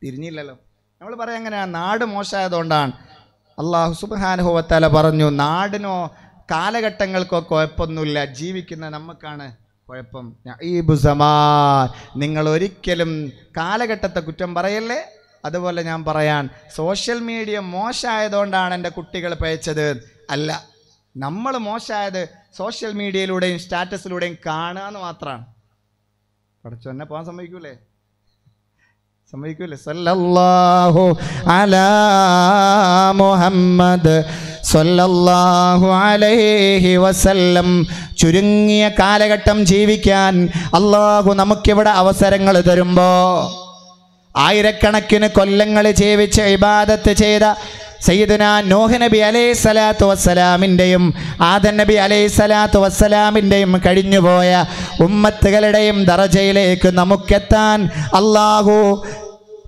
തിരിഞ്ഞില്ലല്ലോ നമ്മൾ പറയാം എങ്ങനെയാണ് നാട് മോശമായതുകൊണ്ടാണ് അള്ളാഹു സുബാനുഹോവത്താല പറഞ്ഞു നാടിനോ കാലഘട്ടങ്ങൾക്കോ കുഴപ്പമൊന്നുമില്ല ജീവിക്കുന്ന നമുക്കാണ് കുഴപ്പം നിങ്ങൾ ഒരിക്കലും കാലഘട്ടത്തെ കുറ്റം പറയല്ലേ അതുപോലെ ഞാൻ പറയാൻ സോഷ്യൽ മീഡിയ മോശമായതുകൊണ്ടാണ് എൻ്റെ കുട്ടികൾ പയച്ചത് അല്ല നമ്മൾ മോശമായത് സോഷ്യൽ മീഡിയയിലൂടെയും സ്റ്റാറ്റസിലൂടെയും കാണുക എന്ന് മാത്രമാണ് പഠിച്ചു തന്നെ പോകാൻ സമ്മതിക്കൂലേ സമ്മതിക്കൂലേ സല്ലല്ലാഹു അലാ മുഹമ്മദ് സല്ലല്ലാഹു അലൈഹി വസല്ലം ചുരുങ്ങിയ കാലഘട്ടം ജീവിക്കാൻ അള്ളാഹു നമുക്കിവിടെ അവസരങ്ങൾ തരുമ്പോൾ ആയിരക്കണക്കിന് കൊല്ലങ്ങൾ ജീവിച്ച് ഇബാദത്ത് ചെയ്ത സയ്യിദുന നോഹ് നബി അലൈഹി സ്വലാത്തു വസ്സലാമിൻ്റെയും ആദൻ നബി അലൈഹി സ്വലാത്തു വസ്സലാമിൻ്റെയും കഴിഞ്ഞുപോയ ഉമ്മത്തുകളുടെയും ദറജയിലേക്ക് നമുക്കെത്താൻ അള്ളാഹു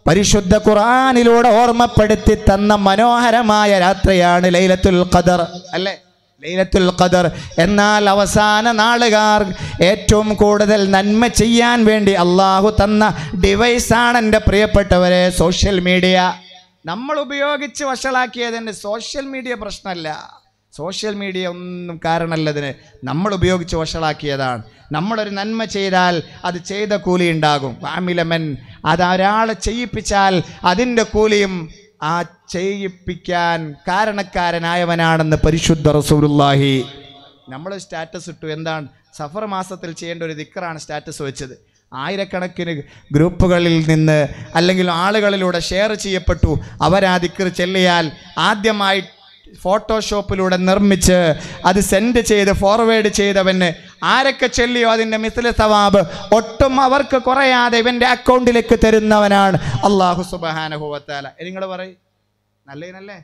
പരിശുദ്ധ ഖുറാനിലൂടെ ഓർമ്മപ്പെടുത്തി തന്ന മനോഹരമായ രാത്രിയാണ് ലൈലത്തുൽ ഖദർ അല്ലേ ലൈലത്തുൽ ഖദർ എന്നാൽ അവസാന നാളുകാർ ഏറ്റവും കൂടുതൽ നന്മ ചെയ്യാൻ വേണ്ടി അള്ളാഹു തന്ന ഡിവൈസാണ് എൻ്റെ പ്രിയപ്പെട്ടവരെ സോഷ്യൽ മീഡിയ നമ്മൾ ഉപയോഗിച്ച് വഷളാക്കിയതിൻ്റെ സോഷ്യൽ മീഡിയ പ്രശ്നമല്ല സോഷ്യൽ മീഡിയ ഒന്നും കാരണമല്ലതിന് നമ്മൾ ഉപയോഗിച്ച് വഷളാക്കിയതാണ് നമ്മളൊരു നന്മ ചെയ്താൽ അത് ചെയ്ത കൂലി ഉണ്ടാകും വാമിലമൻ അത് ഒരാളെ ചെയ്യിപ്പിച്ചാൽ അതിൻ്റെ കൂലിയും ആ ചെയ്യിപ്പിക്കാൻ കാരണക്കാരനായവനാണെന്ന് പരിശുദ്ധ റസൂലുല്ലാഹി നമ്മൾ സ്റ്റാറ്റസ് ഇട്ടു എന്താണ് സഫർ മാസത്തിൽ ചെയ്യേണ്ട ഒരു ദിക്കറാണ് സ്റ്റാറ്റസ് വെച്ചത് ആയിരക്കണക്കിന് ഗ്രൂപ്പുകളിൽ നിന്ന് അല്ലെങ്കിൽ ആളുകളിലൂടെ ഷെയർ ചെയ്യപ്പെട്ടു അവരാ ദിക്കർ ചെല്ലിയാൽ ആദ്യമായി ഫോട്ടോഷോപ്പിലൂടെ നിർമ്മിച്ച് അത് സെൻഡ് ചെയ്ത് ഫോർവേഡ് ചെയ്തവന് ആരൊക്കെ ചെല്ലിയോ അതിൻ്റെ മിസ്ല സവാബ് ഒട്ടും അവർക്ക് കുറയാതെ ഇവൻ്റെ അക്കൗണ്ടിലേക്ക് തരുന്നവനാണ് അള്ളാഹു സുബാനഹുവത്താല നിങ്ങൾ പറയും നല്ലതിനല്ലേ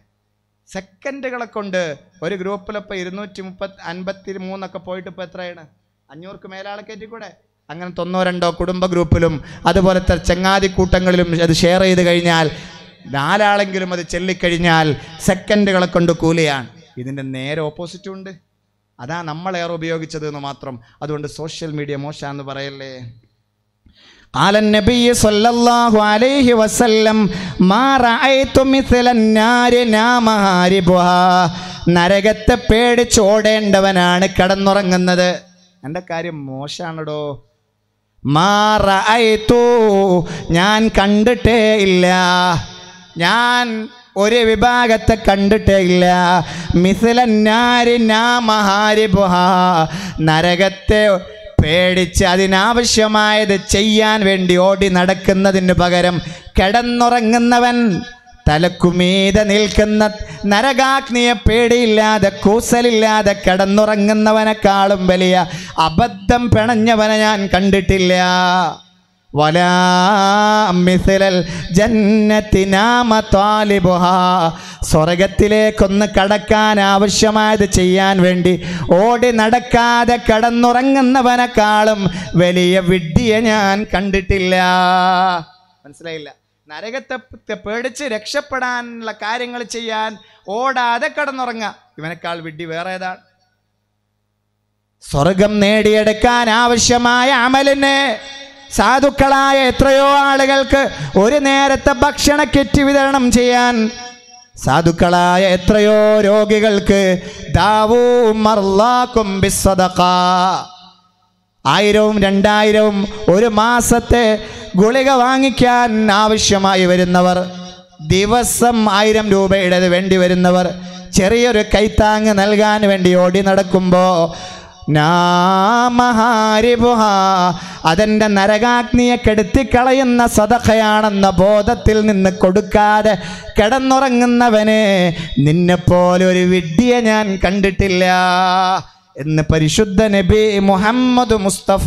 സെക്കൻഡുകളെ കൊണ്ട് ഒരു ഗ്രൂപ്പിലിപ്പോൾ ഇരുന്നൂറ്റി മുപ്പത്തി അൻപത്തി മൂന്നൊക്കെ പോയിട്ട് ഇപ്പോൾ എത്രയാണ് അഞ്ഞൂറ്ക്ക് മേലാളെ കൂടെ അങ്ങനത്തെ ഒന്നോ രണ്ടോ കുടുംബ ഗ്രൂപ്പിലും അതുപോലത്തെ ചങ്ങാതി കൂട്ടങ്ങളിലും അത് ഷെയർ ചെയ്ത് കഴിഞ്ഞാൽ നാലാളെങ്കിലും അത് ചൊല്ലിക്കഴിഞ്ഞാൽ സെക്കൻഡുകളെ കൊണ്ട് കൂലിയാണ് ഇതിൻ്റെ നേരെ ഓപ്പോസിറ്റും ഉണ്ട് അതാ നമ്മൾ ഉപയോഗിച്ചത് എന്ന് മാത്രം അതുകൊണ്ട് സോഷ്യൽ മീഡിയ മോശമെന്ന് പറയല്ലേ قال النبي صلى നരകത്തെ പേടിച്ചോടേണ്ടവനാണ് കടന്നുറങ്ങുന്നത് എൻ്റെ കാര്യം മോശാണടോ മാറ ഞാൻ കണ്ടിട്ടേ ഇല്ല ഞാൻ ഒരു വിഭാഗത്തെ കണ്ടിട്ടേ ഇല്ല മഹാരി ബുഹാ നരകത്തെ പേടിച്ച് അതിനാവശ്യമായത് ചെയ്യാൻ വേണ്ടി ഓടി നടക്കുന്നതിന് പകരം കിടന്നുറങ്ങുന്നവൻ തലക്കുമീത നിൽക്കുന്ന നരകാഗ്നിയെ പേടിയില്ലാതെ കൂസലില്ലാതെ കിടന്നുറങ്ങുന്നവനെക്കാളും വലിയ അബദ്ധം പിണഞ്ഞവനെ ഞാൻ കണ്ടിട്ടില്ല സ്വർഗത്തിലേക്കൊന്ന് കടക്കാൻ ആവശ്യമായത് ചെയ്യാൻ വേണ്ടി ഓടി നടക്കാതെ കടന്നുറങ്ങുന്നവനെക്കാളും വലിയ വിഡ്ഢിയെ ഞാൻ കണ്ടിട്ടില്ല മനസ്സിലായില്ല നരകത്തെ പേടിച്ച് രക്ഷപ്പെടാനുള്ള കാര്യങ്ങൾ ചെയ്യാൻ ഓടാതെ കടന്നുറങ്ങ ഇവനേക്കാൾ വിഡ്ഢി വേറെ ഏതാണ് സ്വർഗം നേടിയെടുക്കാൻ ആവശ്യമായ അമലിനെ സാധുക്കളായ എത്രയോ ആളുകൾക്ക് ഒരു നേരത്തെ ഭക്ഷണ കിറ്റ് വിതരണം ചെയ്യാൻ സാധുക്കളായ എത്രയോ രോഗികൾക്ക് ദാവൂമർലാക്കും ആയിരവും രണ്ടായിരവും ഒരു മാസത്തെ ഗുളിക വാങ്ങിക്കാൻ ആവശ്യമായി വരുന്നവർ ദിവസം ആയിരം രൂപയുടേത് വേണ്ടി വരുന്നവർ ചെറിയൊരു കൈത്താങ് നൽകാൻ വേണ്ടി ഓടി നടക്കുമ്പോൾ നാമഹാരിബുഹ അതെൻ്റെ നരകാഗ്നിയെ കെടുത്തിക്കളയുന്ന സതഹയാണെന്ന ബോധത്തിൽ നിന്ന് കൊടുക്കാതെ കിടന്നുറങ്ങുന്നവന് നിന്നെപ്പോലൊരു വിഡ്ഢിയെ ഞാൻ കണ്ടിട്ടില്ല എന്ന് പരിശുദ്ധ നബി മുഹമ്മദ് മുസ്തഫ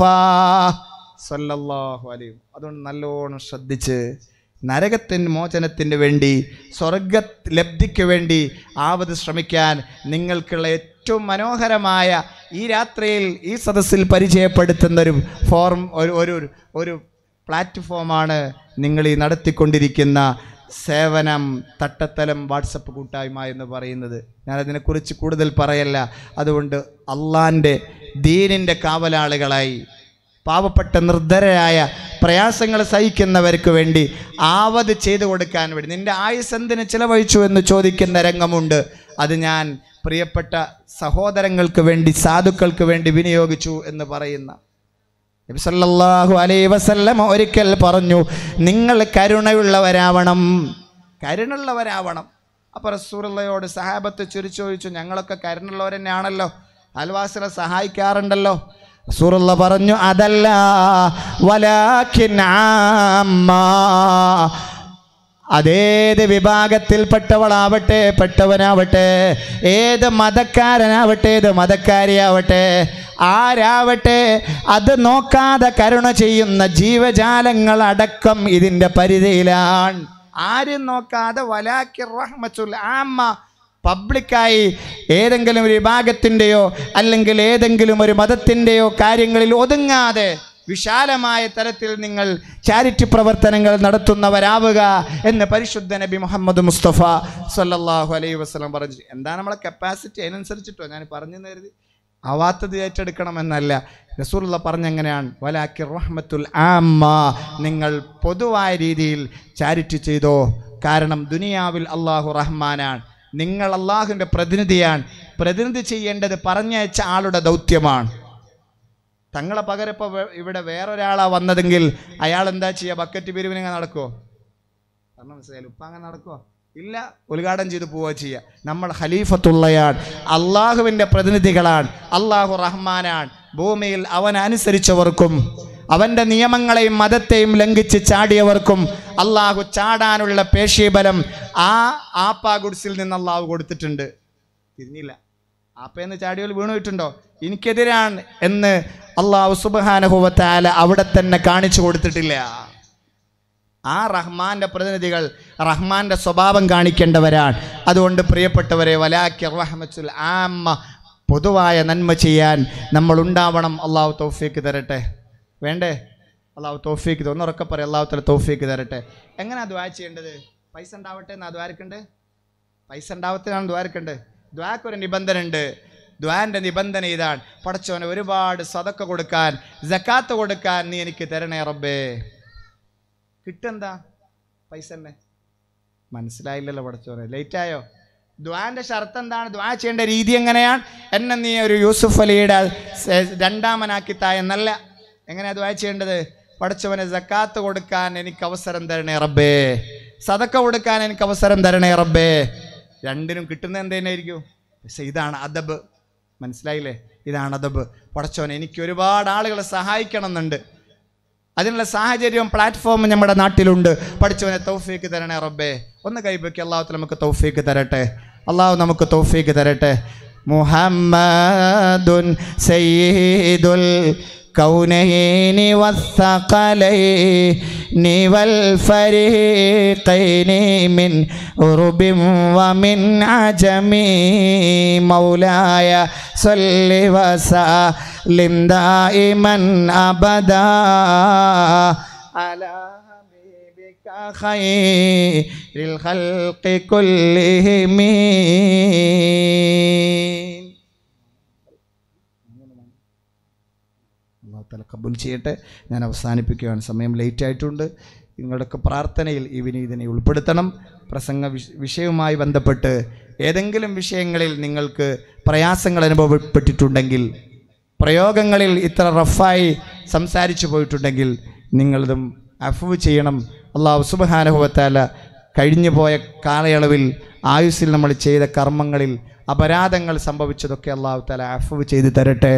സല്ലാഹു അലൈഹി അതുകൊണ്ട് നല്ലോണം ശ്രദ്ധിച്ച് നരകത്തിന് മോചനത്തിന് വേണ്ടി സ്വർഗ ലബ്ധിക്ക് വേണ്ടി ആവത് ശ്രമിക്കാൻ നിങ്ങൾക്കുള്ള ഏറ്റവും മനോഹരമായ ഈ രാത്രിയിൽ ഈ സദസ്സിൽ പരിചയപ്പെടുത്തുന്ന ഒരു ഫോം ഒരു ഒരു ഒരു പ്ലാറ്റ്ഫോമാണ് നിങ്ങൾ ഈ നടത്തിക്കൊണ്ടിരിക്കുന്ന സേവനം തട്ടത്തലം വാട്സപ്പ് കൂട്ടായ്മ എന്ന് പറയുന്നത് ഞാനതിനെക്കുറിച്ച് കൂടുതൽ പറയല്ല അതുകൊണ്ട് അള്ളാൻ്റെ ദീനിൻ്റെ കാവലാളികളായി പാവപ്പെട്ട നിർദ്ധരായ പ്രയാസങ്ങൾ സഹിക്കുന്നവർക്ക് വേണ്ടി ആവത് ചെയ്തു കൊടുക്കാൻ വേണ്ടി നിൻ്റെ ആയുസ് എന്തിന് ചിലവഴിച്ചു എന്ന് ചോദിക്കുന്ന രംഗമുണ്ട് അത് ഞാൻ പ്രിയപ്പെട്ട സഹോദരങ്ങൾക്ക് വേണ്ടി സാധുക്കൾക്ക് വേണ്ടി വിനിയോഗിച്ചു എന്ന് പറയുന്ന നബിസല്ലാഹു അലൈ വസല്ലം ഒരിക്കൽ പറഞ്ഞു നിങ്ങൾ കരുണയുള്ളവരാവണം കരുണുള്ളവരാവണം അപ്പോൾ റസൂറുള്ളയോട് സഹാബത്ത് ചുരിച്ചു ചോദിച്ചു ഞങ്ങളൊക്കെ കരുണുള്ളവർ തന്നെയാണല്ലോ അൽവാസിനെ സഹായിക്കാറുണ്ടല്ലോ റസൂറുള്ള പറഞ്ഞു അതല്ല വലാഖിനാമ്മ അതേത് വിഭാഗത്തിൽപ്പെട്ടവളാവട്ടെ പെട്ടവനാവട്ടെ ഏത് മതക്കാരനാവട്ടെ ഏത് മതക്കാരിയാവട്ടെ ആരാവട്ടെ അത് നോക്കാതെ കരുണ ചെയ്യുന്ന ജീവജാലങ്ങൾ അടക്കം ഇതിൻ്റെ പരിധിയിലാണ് ആരും നോക്കാതെ വലാക്കി റഹ്മു ആമ്മ പബ്ലിക്കായി ഏതെങ്കിലും ഒരു വിഭാഗത്തിൻ്റെയോ അല്ലെങ്കിൽ ഏതെങ്കിലും ഒരു മതത്തിൻ്റെയോ കാര്യങ്ങളിൽ ഒതുങ്ങാതെ വിശാലമായ തലത്തിൽ നിങ്ങൾ ചാരിറ്റി പ്രവർത്തനങ്ങൾ നടത്തുന്നവരാവുക എന്ന് പരിശുദ്ധ നബി മുഹമ്മദ് മുസ്തഫ സല്ലാഹു അലൈ വസ്ലം പറഞ്ഞു എന്താ നമ്മളെ കപ്പാസിറ്റി അതിനനുസരിച്ചിട്ടോ ഞാൻ പറഞ്ഞു നേരത്തെ ആവാത്തത് ഏറ്റെടുക്കണമെന്നല്ല റസൂള്ള പറഞ്ഞെങ്ങനെയാണ് വലാക്കി റഹ്മത്തുൽ ആമ്മ നിങ്ങൾ പൊതുവായ രീതിയിൽ ചാരിറ്റി ചെയ്തോ കാരണം ദുനിയാവിൽ അള്ളാഹു റഹ്മാനാണ് നിങ്ങൾ അള്ളാഹുവിൻ്റെ പ്രതിനിധിയാണ് പ്രതിനിധി ചെയ്യേണ്ടത് പറഞ്ഞയച്ച ആളുടെ ദൗത്യമാണ് തങ്ങളെ പകരപ്പോൾ ഇവിടെ വേറൊരാളാണ് വന്നതെങ്കിൽ അയാൾ എന്താ ചെയ്യുക ബക്കറ്റ് പിരിവിനങ്ങ് നടക്കുമോ കാരണം മനസ്സിലായാലും ഉപ്പ അങ്ങനെ നടക്കുമോ ഇല്ല ഉദ്ഘാടനം ചെയ്ത് പോവുക ചെയ്യുക നമ്മൾ ഖലീഫത്തുള്ളയാണ് അള്ളാഹുവിൻ്റെ പ്രതിനിധികളാണ് അള്ളാഹു റഹ്മാനാണ് ഭൂമിയിൽ അവൻ അനുസരിച്ചവർക്കും അവൻ്റെ നിയമങ്ങളെയും മതത്തെയും ലംഘിച്ച് ചാടിയവർക്കും അള്ളാഹു ചാടാനുള്ള പേശീബലം ആ ആപ്പാ ഗുഡ്സിൽ നിന്ന് അള്ളാഹു കൊടുത്തിട്ടുണ്ട് തിരിഞ്ഞില്ല ആപ്പയെന്ന് ചാടിയോൽ വീണുപോയിട്ടുണ്ടോ എനിക്കെതിരാണ് എന്ന് അള്ളാഹു സുബാനഹുവത്താല അവിടെ തന്നെ കാണിച്ചു കൊടുത്തിട്ടില്ല ആ റഹ്മാന്റെ പ്രതിനിധികൾ റഹ്മാന്റെ സ്വഭാവം കാണിക്കേണ്ടവരാണ് അതുകൊണ്ട് പ്രിയപ്പെട്ടവരെ വലാഖി റഹ്മു ആമ്മ പൊതുവായ നന്മ ചെയ്യാൻ നമ്മൾ ഉണ്ടാവണം അള്ളാഹു തൗഫീക്ക് തരട്ടെ വേണ്ടേ അള്ളാഹു തൗഫീക്ക് ഒന്നുറക്കെ പറയാം അള്ളാഹു തല തൗഫീക്ക് തരട്ടെ എങ്ങനെ ദ്വാ ചെയ്യേണ്ടത് പൈസ ഉണ്ടാവട്ടെ എന്നാ ദ്വാരക്കുണ്ട് പൈസ ഉണ്ടാവത്തിനാണ് ദ്വാരക്കുണ്ട് ദ്വാക്കൊരു നിബന്ധന ഉണ്ട് ദ്വാൻ്റെ നിബന്ധന ഇതാണ് പടച്ചോനെ ഒരുപാട് സതക്ക കൊടുക്കാൻ ജക്കാത്ത കൊടുക്കാൻ നീ എനിക്ക് തരണേ റബ്ബേ കിട്ടെന്താ പൈസ തന്നെ മനസ്സിലായില്ലല്ലോ പടച്ചോനെ ലേറ്റായോ ദ്വാൻ്റെ ഷർത്ത് എന്താണ് ദ്വാ ചെയ്യേണ്ട രീതി എങ്ങനെയാണ് എന്നെ നീ ഒരു യൂസുഫ് അലിയുടെ രണ്ടാമനാക്കി തായ നല്ല എങ്ങനെയാ ദ്വാ ചെയ്യേണ്ടത് പഠിച്ചവന് ജക്കാത്ത് കൊടുക്കാൻ എനിക്ക് അവസരം തരണേ റബ്ബേ സതക്ക കൊടുക്കാൻ എനിക്ക് അവസരം തരണേ റബ്ബേ രണ്ടിനും കിട്ടുന്ന എന്തേനായിരിക്കും പക്ഷെ ഇതാണ് അദബ് മനസ്സിലായില്ലേ ഇതാണ് അതബ് പടച്ചോനെ എനിക്ക് ഒരുപാട് ആളുകളെ സഹായിക്കണമെന്നുണ്ട് അതിനുള്ള സാഹചര്യവും പ്ലാറ്റ്ഫോമും നമ്മുടെ നാട്ടിലുണ്ട് പഠിച്ചവനെ തൗഫീക്ക് തരണേ റബ്ബേ ഒന്ന് കൈപ്പൊക്കി അള്ളാഹു നമുക്ക് തൗഫീക്ക് തരട്ടെ അള്ളാഹു നമുക്ക് തൗഫീക്ക് തരട്ടെ മുഹമ്മദുൻ സയ്യിദുൽ الكونين والثقلين والفريقين من قرب ومن عجم مولاي صل وسلم دائما أبدا على حبيبك خير الخلق كلهم താല കബൂൽ ചെയ്യട്ടെ ഞാൻ അവസാനിപ്പിക്കുകയാണ് സമയം ലേറ്റ് ആയിട്ടുണ്ട് നിങ്ങളുടെയൊക്കെ പ്രാർത്ഥനയിൽ ഈ വിനീതിനെ ഉൾപ്പെടുത്തണം പ്രസംഗ വിഷയവുമായി ബന്ധപ്പെട്ട് ഏതെങ്കിലും വിഷയങ്ങളിൽ നിങ്ങൾക്ക് പ്രയാസങ്ങൾ അനുഭവപ്പെട്ടിട്ടുണ്ടെങ്കിൽ പ്രയോഗങ്ങളിൽ ഇത്ര റഫായി സംസാരിച്ചു പോയിട്ടുണ്ടെങ്കിൽ നിങ്ങളിതും അഫവ് ചെയ്യണം അള്ളാഹു സുബഹാനുഭവത്താല കഴിഞ്ഞു പോയ കാലയളവിൽ ആയുസ്സിൽ നമ്മൾ ചെയ്ത കർമ്മങ്ങളിൽ അപരാധങ്ങൾ സംഭവിച്ചതൊക്കെ അള്ളാഹു താല അഫവ് ചെയ്തു തരട്ടെ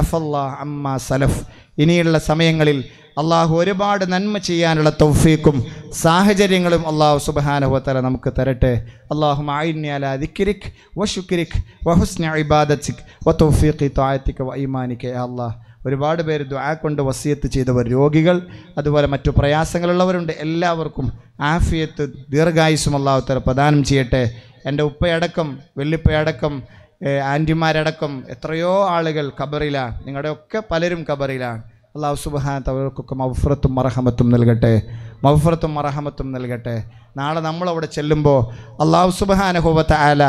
അഫല്ലാ അമ്മ സലഫ് ഇനിയുള്ള സമയങ്ങളിൽ അള്ളാഹു ഒരുപാട് നന്മ ചെയ്യാനുള്ള തൗഫീക്കും സാഹചര്യങ്ങളും അള്ളാഹു സുബാനുഹോത്തല നമുക്ക് തരട്ടെ അള്ളാഹു ആയിന്യാല ദിക്കിരിഖ് വ ഷുക്കിരിഖ് വഹുസ്ന ഇബാദത്തിക് വ തൗഫീഖി താഴത്തിക്ക് വ ഇമാനിക്ക് അള്ളാഹ് ഒരുപാട് പേര് ദ്വാ കൊണ്ട് വസിയത്ത് ചെയ്തവർ രോഗികൾ അതുപോലെ മറ്റു പ്രയാസങ്ങളുള്ളവരുണ്ട് എല്ലാവർക്കും ആഫിയത്ത് ദീർഘായുസും അള്ളാഹുത്തല പ്രദാനം ചെയ്യട്ടെ എൻ്റെ ഉപ്പയടക്കം വെള്ളിപ്പയടക്കം ആൻറ്റിമാരടക്കം എത്രയോ ആളുകൾ കബറിലാണ് നിങ്ങളുടെയൊക്കെ പലരും കബറിലാണ് അള്ളാഹു സുബഹാൻ തവർക്കൊക്കെ മഫ്രത്തും മറഹമത്തും നൽകട്ടെ മഫ്രത്തും മറഹമത്തും നൽകട്ടെ നാളെ നമ്മളവിടെ ചെല്ലുമ്പോൾ അള്ളാഹു സുബഹാനഹോബത്ത ആല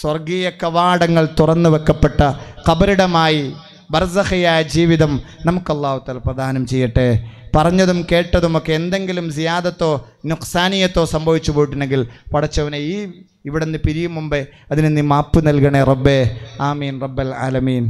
സ്വർഗീയ കവാടങ്ങൾ തുറന്നു വെക്കപ്പെട്ട കബറിടമായി ബർസഹയായ ജീവിതം നമുക്ക് അള്ളാഹുത്തൽ പ്രദാനം ചെയ്യട്ടെ പറഞ്ഞതും കേട്ടതുമൊക്കെ എന്തെങ്കിലും സിയാദത്തോ നുക്സാനിയത്തോ സംഭവിച്ചു പോയിട്ടുണ്ടെങ്കിൽ പടച്ചവനെ ഈ ഇവിടെ നിന്ന് പിരിയും മുമ്പേ അതിന് നീ മാപ്പ് നൽകണേ റബ്ബേ ആമീൻ റബ്ബൽ ആലമീൻ